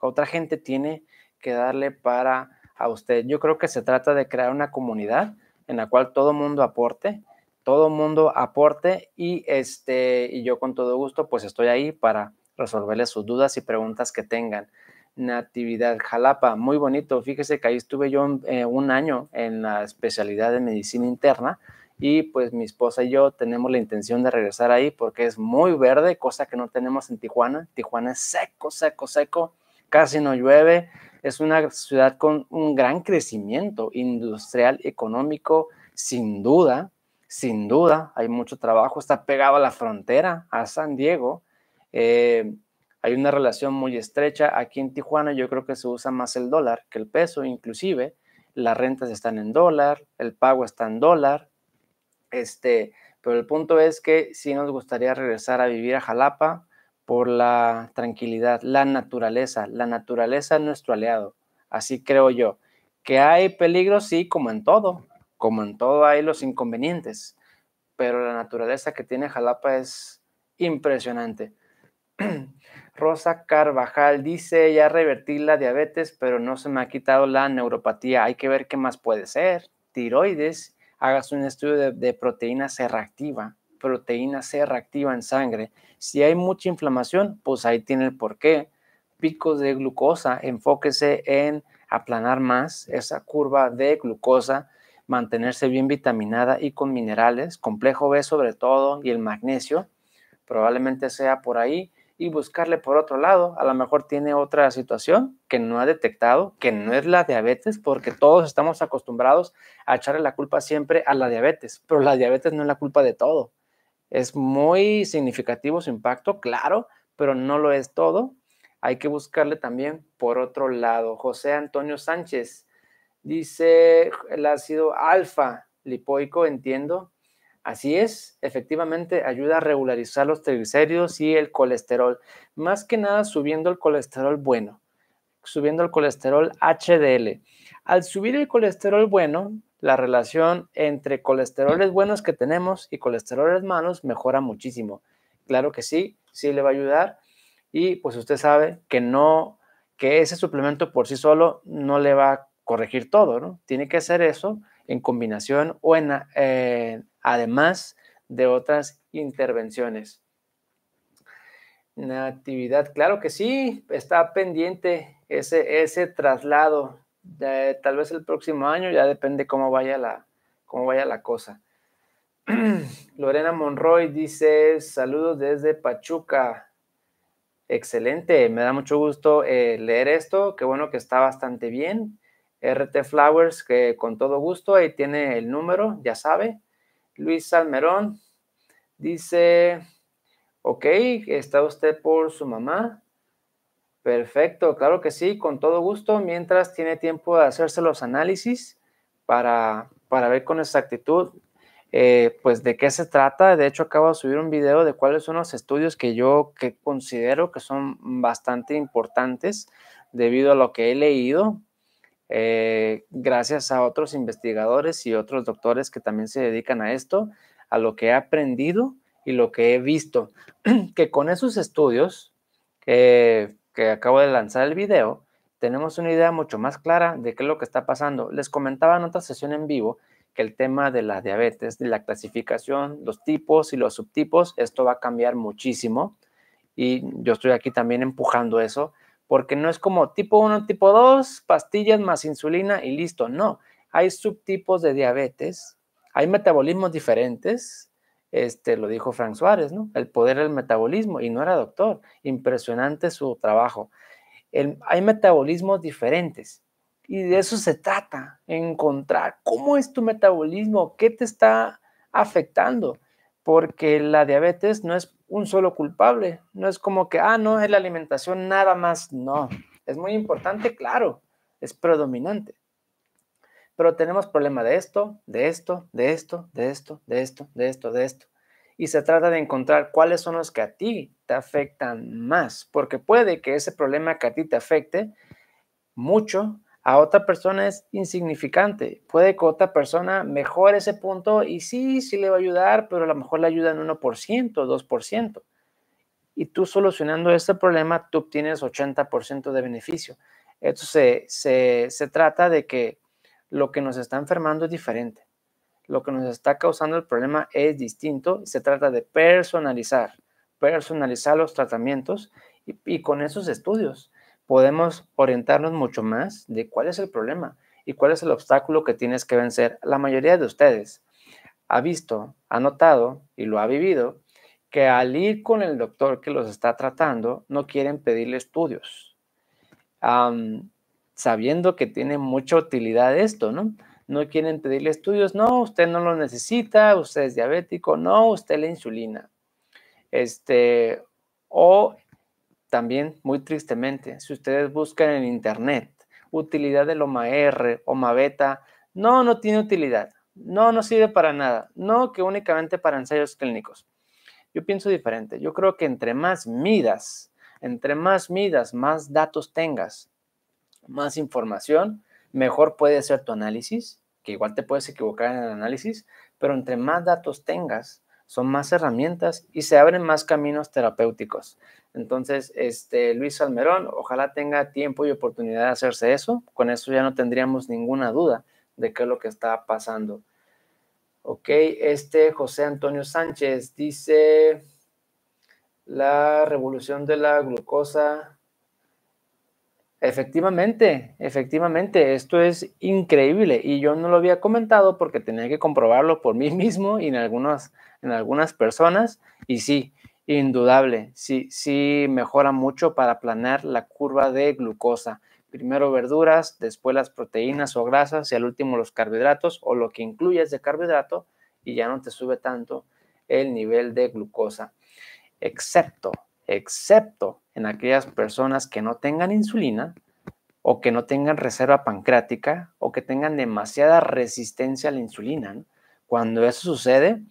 otra gente tiene que darle para a usted. Yo creo que se trata de crear una comunidad en la cual todo mundo aporte, todo mundo aporte y este y yo con todo gusto pues estoy ahí para resolverle sus dudas y preguntas que tengan. Natividad Jalapa, muy bonito. Fíjese que ahí estuve yo eh, un año en la especialidad de medicina interna y pues mi esposa y yo tenemos la intención de regresar ahí porque es muy verde, cosa que no tenemos en Tijuana. Tijuana es seco, seco, seco, casi no llueve, es una ciudad con un gran crecimiento industrial, económico, sin duda, sin duda, hay mucho trabajo, está pegado a la frontera, a San Diego. Eh, hay una relación muy estrecha. Aquí en Tijuana yo creo que se usa más el dólar que el peso, inclusive las rentas están en dólar, el pago está en dólar. Este, pero el punto es que si nos gustaría regresar a vivir a Jalapa, por la tranquilidad, la naturaleza. La naturaleza es nuestro aliado, así creo yo. Que hay peligros, sí, como en todo, como en todo hay los inconvenientes, pero la naturaleza que tiene Jalapa es impresionante. [clears throat] Rosa Carvajal dice, ya revertí la diabetes, pero no se me ha quitado la neuropatía. Hay que ver qué más puede ser. Tiroides, hagas un estudio de, proteína C reactiva proteína C reactiva en sangre. Si hay mucha inflamación, pues ahí tiene el porqué. Picos de glucosa, enfóquese en aplanar más esa curva de glucosa, mantenerse bien vitaminada y con minerales, complejo B sobre todo y el magnesio, probablemente sea por ahí y buscarle por otro lado. A lo mejor tiene otra situación que no ha detectado, que no es la diabetes, porque todos estamos acostumbrados a echarle la culpa siempre a la diabetes, pero la diabetes no es la culpa de todo. Es muy significativo su impacto, claro, pero no lo es todo. Hay que buscarle también por otro lado. José Antonio Sánchez dice el ácido alfa lipoico, entiendo. Así es, efectivamente ayuda a regularizar los triglicéridos y el colesterol. Más que nada subiendo el colesterol bueno, subiendo el colesterol HDL. Al subir el colesterol bueno, la relación entre colesteroles buenos que tenemos y colesteroles malos mejora muchísimo. Claro que sí, sí le va a ayudar. Y pues usted sabe que no, que ese suplemento por sí solo no le va a corregir todo, ¿no? Tiene que hacer eso en combinación o en, eh, además de otras intervenciones. Natividad, claro que sí, está pendiente ese, ese traslado tal vez el próximo año, ya depende cómo vaya la, cómo vaya la cosa. [clears throat] Lorena Monroy dice, saludos desde Pachuca. Excelente, me da mucho gusto eh, leer esto, qué bueno que está bastante bien. RT Flowers, que con todo gusto, ahí tiene el número, ya sabe. Luis Salmerón dice, ok, está usted por su mamá. Perfecto, claro que sí, con todo gusto, mientras tiene tiempo de hacerse los análisis para, para ver con exactitud, eh, pues de qué se trata. De hecho, acabo de subir un video de cuáles son los estudios que yo que considero que son bastante importantes debido a lo que he leído, eh, gracias a otros investigadores y otros doctores que también se dedican a esto, a lo que he aprendido y lo que he visto, [clears throat] que con esos estudios... Eh, que acabo de lanzar el video, tenemos una idea mucho más clara de qué es lo que está pasando. Les comentaba en otra sesión en vivo que el tema de la diabetes, de la clasificación, los tipos y los subtipos, esto va a cambiar muchísimo. Y yo estoy aquí también empujando eso, porque no es como tipo 1, tipo 2, pastillas más insulina y listo. No, hay subtipos de diabetes, hay metabolismos diferentes este, lo dijo Frank Suárez, ¿no? El poder del metabolismo, y no era doctor. Impresionante su trabajo. hay metabolismos diferentes y de eso se trata, encontrar cómo es tu metabolismo, qué te está afectando, porque la diabetes no es un solo culpable, no es como que, ah, no, es la alimentación nada más, no. Es muy importante, claro, es predominante, pero tenemos problema de esto, de esto, de esto, de esto, de esto, de esto, de esto. Y se trata de encontrar cuáles son los que a ti te afectan más, porque puede que ese problema que a ti te afecte mucho a otra persona es insignificante. Puede que otra persona mejore ese punto y sí, sí le va a ayudar, pero a lo mejor le ayuda en 1%, 2%. Y tú solucionando este problema, tú obtienes 80% de beneficio. entonces se, se, se trata de que lo que nos está enfermando es diferente. Lo que nos está causando el problema es distinto. Se trata de personalizar, personalizar los tratamientos y, con esos estudios podemos orientarnos mucho más de cuál es el problema y cuál es el obstáculo que tienes que vencer. La mayoría de ustedes ha visto, ha notado y lo ha vivido que al ir con el doctor que los está tratando, no quieren pedirle estudios sabiendo que tiene mucha utilidad esto, ¿no? No quieren pedirle estudios, no, usted no lo necesita, usted es diabético, no, usted la insulina. Este, o también, muy tristemente, si ustedes buscan en internet utilidad del OMA-R, OMA-Beta, no, no tiene utilidad, no, no sirve para nada, no, que únicamente para ensayos clínicos. Yo pienso diferente, yo creo que entre más midas, entre más midas, más datos tengas, más información, mejor puede ser tu análisis, que igual te puedes equivocar en el análisis, pero entre más datos tengas, son más herramientas y se abren más caminos terapéuticos. Entonces, este, Luis Almerón, ojalá tenga tiempo y oportunidad de hacerse eso. Con eso ya no tendríamos ninguna duda de qué es lo que está pasando. Ok, este José Antonio Sánchez dice, la revolución de la glucosa Efectivamente, efectivamente, esto es increíble y yo no lo había comentado porque tenía que comprobarlo por mí [laughs] mismo y en algunas, en algunas personas y sí, indudable, sí, sí mejora mucho para planear la curva de glucosa. Primero verduras, después las proteínas o grasas y al último los carbohidratos o lo que incluyes de carbohidrato y ya no te sube tanto el nivel de glucosa, excepto excepto en aquellas personas que no tengan insulina o que no tengan reserva pancreática o que tengan demasiada resistencia a la insulina. Cuando eso sucede,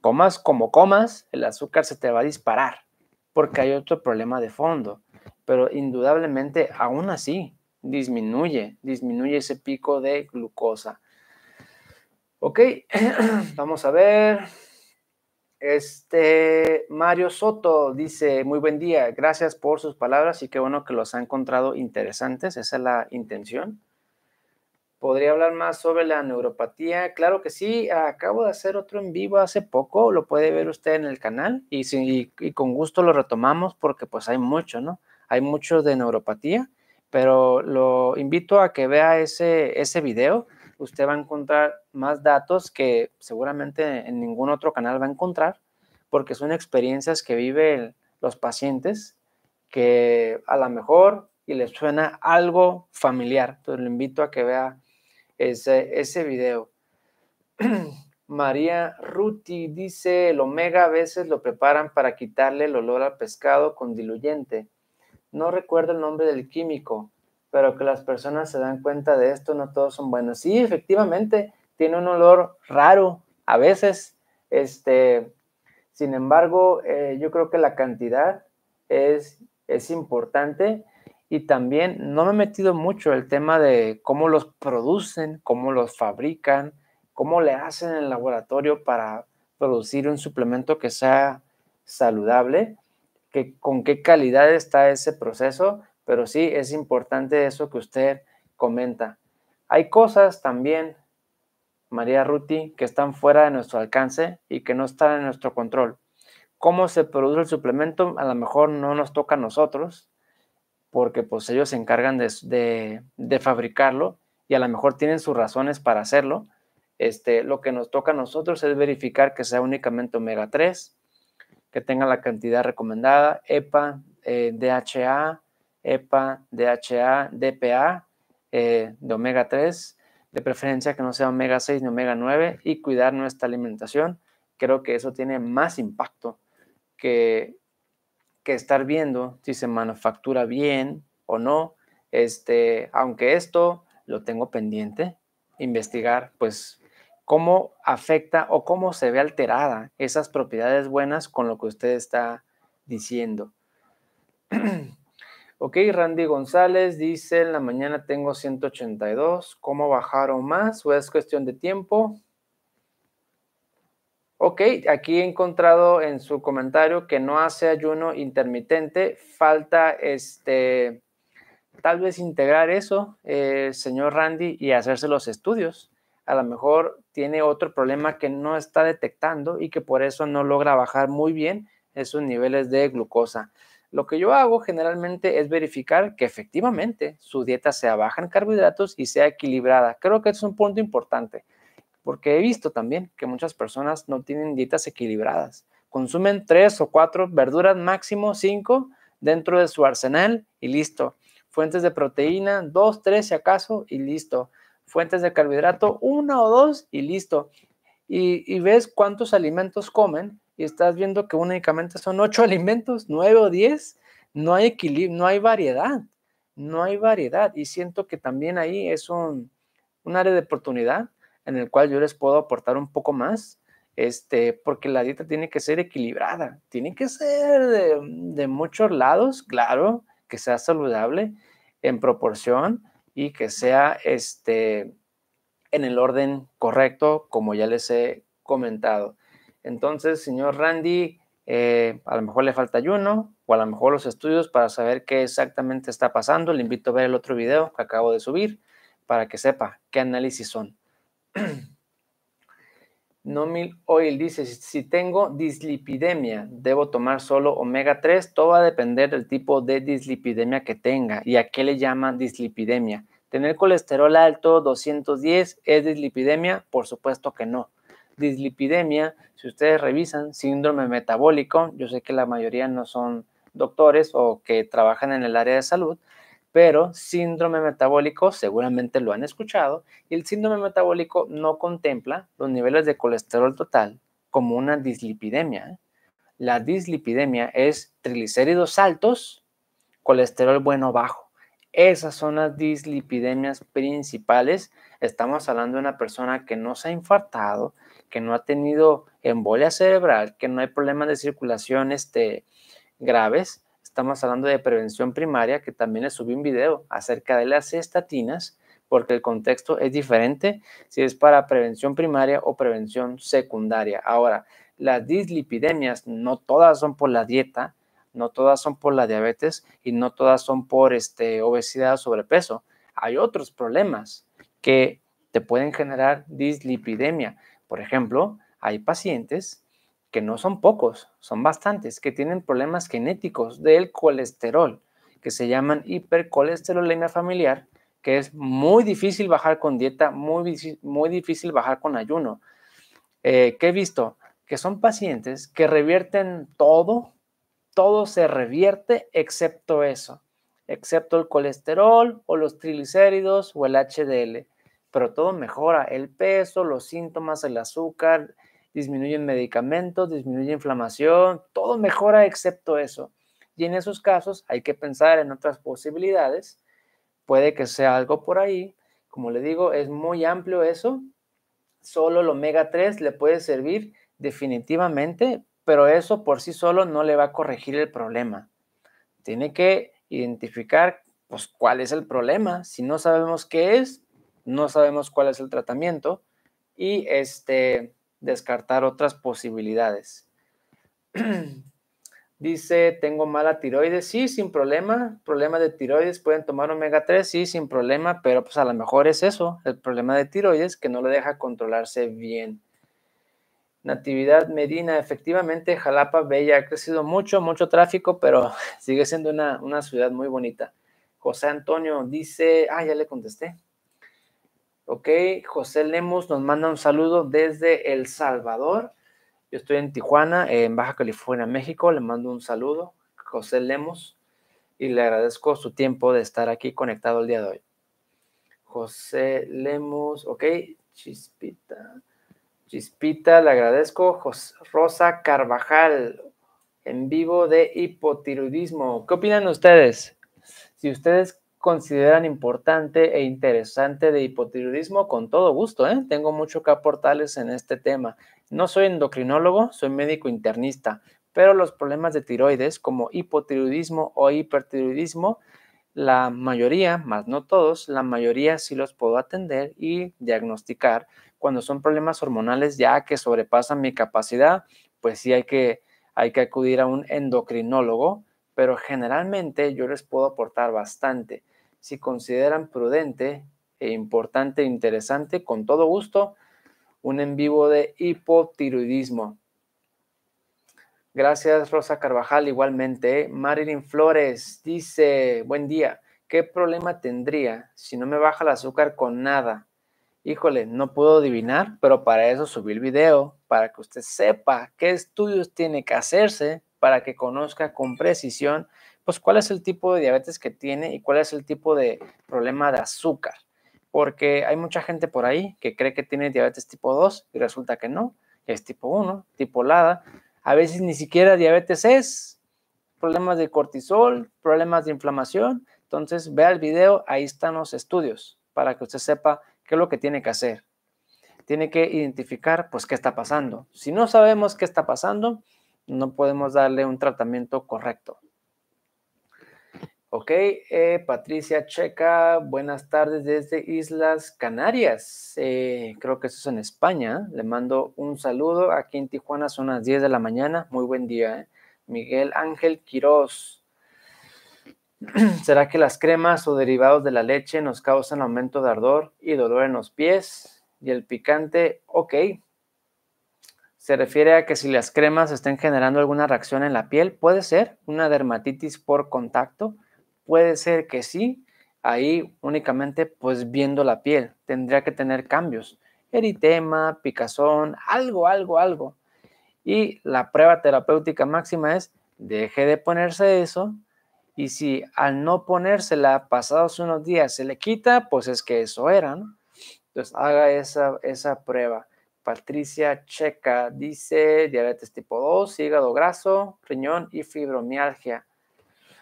comas como comas, el azúcar se te va a disparar porque hay otro problema de fondo. Pero indudablemente, aún así, disminuye, disminuye ese pico de glucosa. Ok, [clears throat] vamos a ver. Este Mario Soto dice, muy buen día, gracias por sus palabras y qué bueno que los ha encontrado interesantes, esa es la intención. ¿Podría hablar más sobre la neuropatía? Claro que sí, acabo de hacer otro en vivo hace poco, lo puede ver usted en el canal y, con gusto lo retomamos porque pues hay mucho, ¿no? Hay mucho de neuropatía, pero lo invito a que vea ese, ese video usted va a encontrar más datos que seguramente en ningún otro canal va a encontrar, porque son experiencias que viven los pacientes que a lo mejor y les suena algo familiar. Entonces, le invito a que vea ese, ese video. [clears throat] María Ruti dice, el omega a veces lo preparan para quitarle el olor al pescado con diluyente. No recuerdo el nombre del químico, pero que las personas se dan cuenta de esto, no todos son buenos. Sí, efectivamente, tiene un olor raro a veces, este, sin embargo, eh, yo creo que la cantidad es, es importante y también no me he metido mucho el tema de cómo los producen, cómo los fabrican, cómo le hacen en el laboratorio para producir un suplemento que sea saludable, que, con qué calidad está ese proceso pero sí es importante eso que usted comenta. Hay cosas también, María Ruti, que están fuera de nuestro alcance y que no están en nuestro control. Cómo se produce el suplemento, a lo mejor no nos toca a nosotros, porque pues ellos se encargan de, fabricarlo y a lo mejor tienen sus razones para hacerlo. Este, lo que nos toca a nosotros es verificar que sea únicamente omega 3, que tenga la cantidad recomendada, EPA, eh, DHA, EPA, DHA, DPA, eh, de omega 3, de preferencia que no sea omega 6 ni omega 9, y cuidar nuestra alimentación. Creo que eso tiene más impacto que, que estar viendo si se manufactura bien o no. Este, aunque esto lo tengo pendiente, investigar, pues, cómo afecta o cómo se ve alterada esas propiedades buenas con lo que usted está diciendo. [clears throat] Ok, Randy González dice, en la mañana tengo 182, ¿cómo bajaron más o es cuestión de tiempo? Ok, aquí he encontrado en su comentario que no hace ayuno intermitente, falta este, tal vez integrar eso, eh, señor Randy, y hacerse los estudios. A lo mejor tiene otro problema que no está detectando y que por eso no logra bajar muy bien esos niveles de glucosa. Lo que yo hago generalmente es verificar que efectivamente su dieta sea baja en carbohidratos y sea equilibrada. Creo que es un punto importante, porque he visto también que muchas personas no tienen dietas equilibradas. Consumen tres o cuatro verduras máximo, cinco dentro de su arsenal y listo. Fuentes de proteína, dos, tres si acaso y listo. Fuentes de carbohidrato, una o dos y listo. Y, y ves cuántos alimentos comen y estás viendo que únicamente son ocho [laughs] alimentos, nueve o diez, no hay equilibrio, no hay variedad, no hay variedad. Y siento que también ahí es un, un área de oportunidad en el cual yo les puedo aportar un poco más, este, porque la dieta tiene que ser equilibrada, tiene que ser de, de muchos lados, claro, que sea saludable en proporción y que sea este, en el orden correcto, como ya les he comentado. Entonces, señor Randy, eh, a lo mejor le falta ayuno o a lo mejor los estudios para saber qué exactamente está pasando. Le invito a ver el otro video que acabo de subir para que sepa qué análisis son. [clears throat] no mil Oil dice, si tengo dislipidemia, debo tomar solo omega 3. Todo va a depender del tipo de dislipidemia que tenga y a qué le llama dislipidemia. ¿Tener colesterol alto 210 es dislipidemia? Por supuesto que no dislipidemia, si ustedes revisan, síndrome metabólico, yo sé que la mayoría no son doctores o que trabajan en el área de salud, pero síndrome metabólico seguramente lo han escuchado y el síndrome metabólico no contempla los niveles de colesterol total como una dislipidemia. ¿eh? La dislipidemia es triglicéridos altos, colesterol bueno bajo. Esas son las dislipidemias principales. Estamos hablando de una persona que no se ha infartado, que no ha tenido embolia cerebral, que no hay problemas de circulación este, graves. Estamos hablando de prevención primaria, que también les subí un video acerca de las estatinas, porque el contexto es diferente si es para prevención primaria o prevención secundaria. Ahora, las dislipidemias no todas son por la dieta, no todas son por la diabetes y no todas son por este, obesidad o sobrepeso. Hay otros problemas que te pueden generar dislipidemia. Por ejemplo, hay pacientes que no son pocos, son bastantes, que tienen problemas genéticos del colesterol, que se llaman hipercolesterolemia familiar, que es muy difícil bajar con dieta, muy, difícil bajar con ayuno. Eh, ¿Qué he visto? Que son pacientes que revierten todo, todo se revierte excepto eso, excepto el colesterol o los triglicéridos o el HDL pero todo mejora, el peso, los síntomas, el azúcar, disminuyen medicamentos, disminuye inflamación, todo mejora excepto eso. Y en esos casos hay que pensar en otras posibilidades, puede que sea algo por ahí, como le digo, es muy amplio eso, solo el omega 3 le puede servir definitivamente, pero eso por sí solo no le va a corregir el problema. Tiene que identificar pues cuál es el problema. Si no sabemos qué es, no sabemos cuál es el tratamiento y este, descartar otras posibilidades. [clears throat] Dice, tengo mala tiroides, sí, sin problema, problema de tiroides, pueden tomar omega 3, sí, sin problema, pero pues a lo mejor es eso, el problema de tiroides que no lo deja controlarse bien. Natividad Medina, efectivamente, Jalapa Bella ha crecido mucho, mucho tráfico, pero [laughs] sigue siendo una, una ciudad muy bonita. José Antonio dice, ah, ya le contesté, Ok, José Lemos nos manda un saludo desde El Salvador. Yo estoy en Tijuana, en Baja California, México. Le mando un saludo, José Lemos, y le agradezco su tiempo de estar aquí conectado el día de hoy. José Lemos, ok, Chispita. Chispita, le agradezco. Rosa Carvajal, en vivo de hipotiroidismo. ¿Qué opinan ustedes? Si ustedes consideran importante e interesante de hipotiroidismo, con todo gusto. ¿eh? Tengo mucho que aportarles en este tema. No soy endocrinólogo, soy médico internista, pero los problemas de tiroides como hipotiroidismo o hipertiroidismo, la mayoría, más no todos, la mayoría sí los puedo atender y diagnosticar. Cuando son problemas hormonales ya que sobrepasan mi capacidad, pues sí hay que, hay que acudir a un endocrinólogo pero generalmente yo les puedo aportar bastante. Si consideran prudente e importante e interesante, con todo gusto, un en vivo de hipotiroidismo. Gracias, Rosa Carvajal, igualmente. Marilyn Flores dice, buen día, ¿qué problema tendría si no me baja el azúcar con nada? Híjole, no puedo adivinar, pero para eso subí el video, para que usted sepa qué estudios tiene que hacerse para que conozca con precisión pues cuál es el tipo de diabetes que tiene y cuál es el tipo de problema de azúcar. Porque hay mucha gente por ahí que cree que tiene diabetes tipo 2 y resulta que no, es tipo 1, tipo LADA. A veces ni siquiera diabetes es, problemas de cortisol, problemas de inflamación. Entonces, vea el video, ahí están los estudios para que usted sepa qué es lo que tiene que hacer. Tiene que identificar, pues, qué está pasando. Si no sabemos qué está pasando, no podemos darle un tratamiento correcto. Ok, eh, Patricia Checa, buenas tardes desde Islas Canarias. Eh, creo que eso es en España. Le mando un saludo. Aquí en Tijuana son las 10 de la mañana. Muy buen día. Eh. Miguel Ángel Quirós. [clears throat] ¿Será que las cremas o derivados de la leche nos causan aumento de ardor y dolor en los pies? Y el picante, ok, se refiere a que si las cremas estén generando alguna reacción en la piel, puede ser una dermatitis por contacto, puede ser que sí, ahí únicamente pues viendo la piel, tendría que tener cambios, eritema, picazón, algo, algo, algo. Y la prueba terapéutica máxima es, deje de ponerse eso, y si al no ponérsela pasados unos días se le quita, pues es que eso era, ¿no? Entonces haga esa, esa prueba. Patricia Checa dice diabetes tipo 2, hígado graso, riñón y fibromialgia.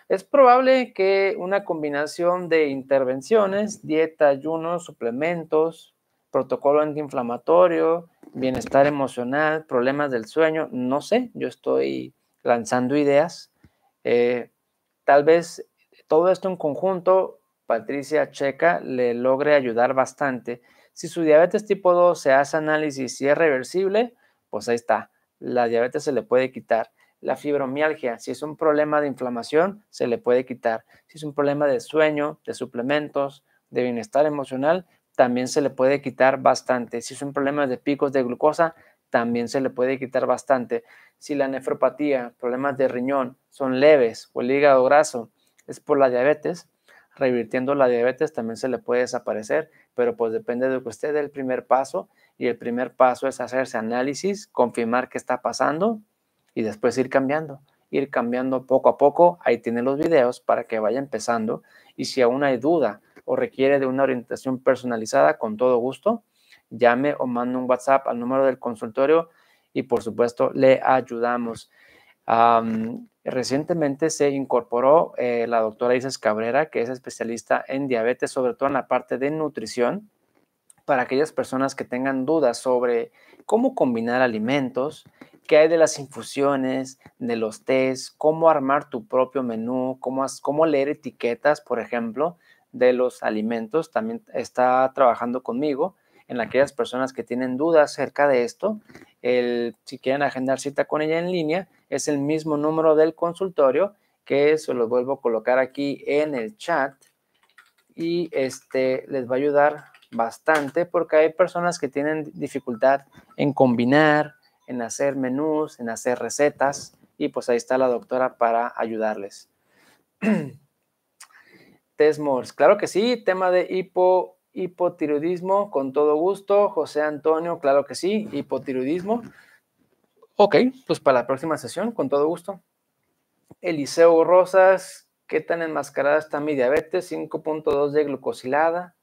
Es probable que una combinación de intervenciones, dieta, ayuno, suplementos, protocolo antiinflamatorio, bienestar emocional, problemas del sueño, no sé, yo estoy lanzando ideas. Eh, tal vez todo esto en conjunto Patricia Checa le logre ayudar bastante. Si su diabetes tipo 2 se hace análisis y es reversible, pues ahí está. La diabetes se le puede quitar. La fibromialgia, si es un problema de inflamación, se le puede quitar. Si es un problema de sueño, de suplementos, de bienestar emocional, también se le puede quitar bastante. Si es un problema de picos de glucosa, también se le puede quitar bastante. Si la nefropatía, problemas de riñón son leves o el hígado graso es por la diabetes, revirtiendo la diabetes también se le puede desaparecer, pero pues depende de usted el primer paso y el primer paso es hacerse análisis, confirmar qué está pasando y después ir cambiando, ir cambiando poco a poco. Ahí tiene los videos para que vaya empezando y si aún hay duda o requiere de una orientación personalizada, con todo gusto, llame o mande un WhatsApp al número del consultorio y por supuesto le ayudamos recientemente se incorporó eh, la doctora Isis Cabrera, que es especialista en diabetes, sobre todo en la parte de nutrición, para aquellas personas que tengan dudas sobre cómo combinar alimentos, qué hay de las infusiones, de los tés, cómo armar tu propio menú, cómo, leer etiquetas, por ejemplo, de los alimentos. También está trabajando conmigo en aquellas personas que tienen dudas acerca de esto. si quieren agendar cita con ella en línea, es el mismo número del consultorio, que se lo vuelvo a colocar aquí en el chat y este les va a ayudar bastante porque hay personas que tienen dificultad en combinar, en hacer menús, en hacer recetas y pues ahí está la doctora para ayudarles. [clears throat] Tesmors, claro que sí, tema de hipo, hipotiroidismo, con todo gusto. José Antonio, claro que sí, hipotiroidismo. Ok, pues para la próxima sesión, con todo gusto. Eliseo Rosas, ¿qué tan enmascarada está mi diabetes? 5.2 de glucosilada.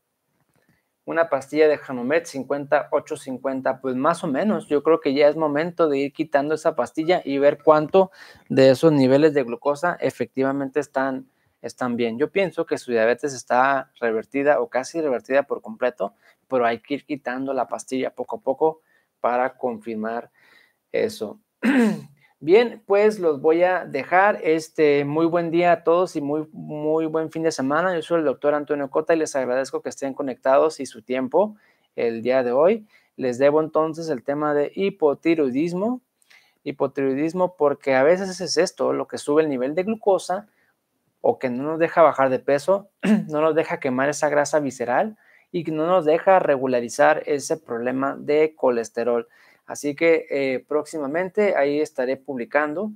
Una pastilla de Janomet 50, 850, pues más o menos. Yo creo que ya es momento de ir quitando esa pastilla y ver cuánto de esos niveles de glucosa efectivamente están, están bien. Yo pienso que su diabetes está revertida o casi revertida por completo, pero hay que ir quitando la pastilla poco a poco para confirmar eso. [clears throat] Bien, pues los voy a dejar. Este, muy buen día a todos y muy, muy buen fin de semana. Yo soy el doctor Antonio Cota y les agradezco que estén conectados y su tiempo el día de hoy. Les debo entonces el tema de hipotiroidismo. Hipotiroidismo porque a veces es esto lo que sube el nivel de glucosa o que no nos deja bajar de peso, [clears throat] no nos deja quemar esa grasa visceral y no nos deja regularizar ese problema de colesterol. Así que eh, próximamente ahí estaré publicando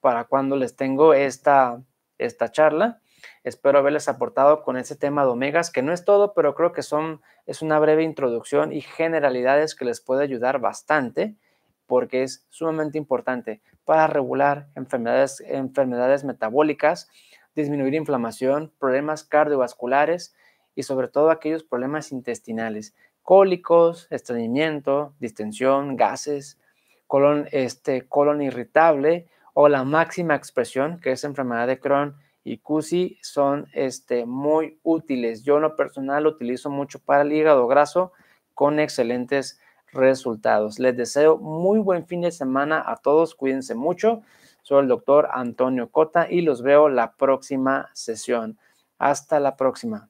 para cuando les tengo esta, esta charla. Espero haberles aportado con ese tema de omegas, que no es todo, pero creo que son, es una breve introducción y generalidades que les puede ayudar bastante porque es sumamente importante para regular enfermedades, enfermedades metabólicas, disminuir inflamación, problemas cardiovasculares y sobre todo aquellos problemas intestinales cólicos, estreñimiento, distensión, gases, colon, este, colon irritable o la máxima expresión, que es enfermedad de Crohn y CUSI, son este, muy útiles. Yo en lo personal lo utilizo mucho para el hígado graso con excelentes resultados. Les deseo muy buen fin de semana a todos. Cuídense mucho. Soy el doctor Antonio Cota y los veo la próxima sesión. Hasta la próxima.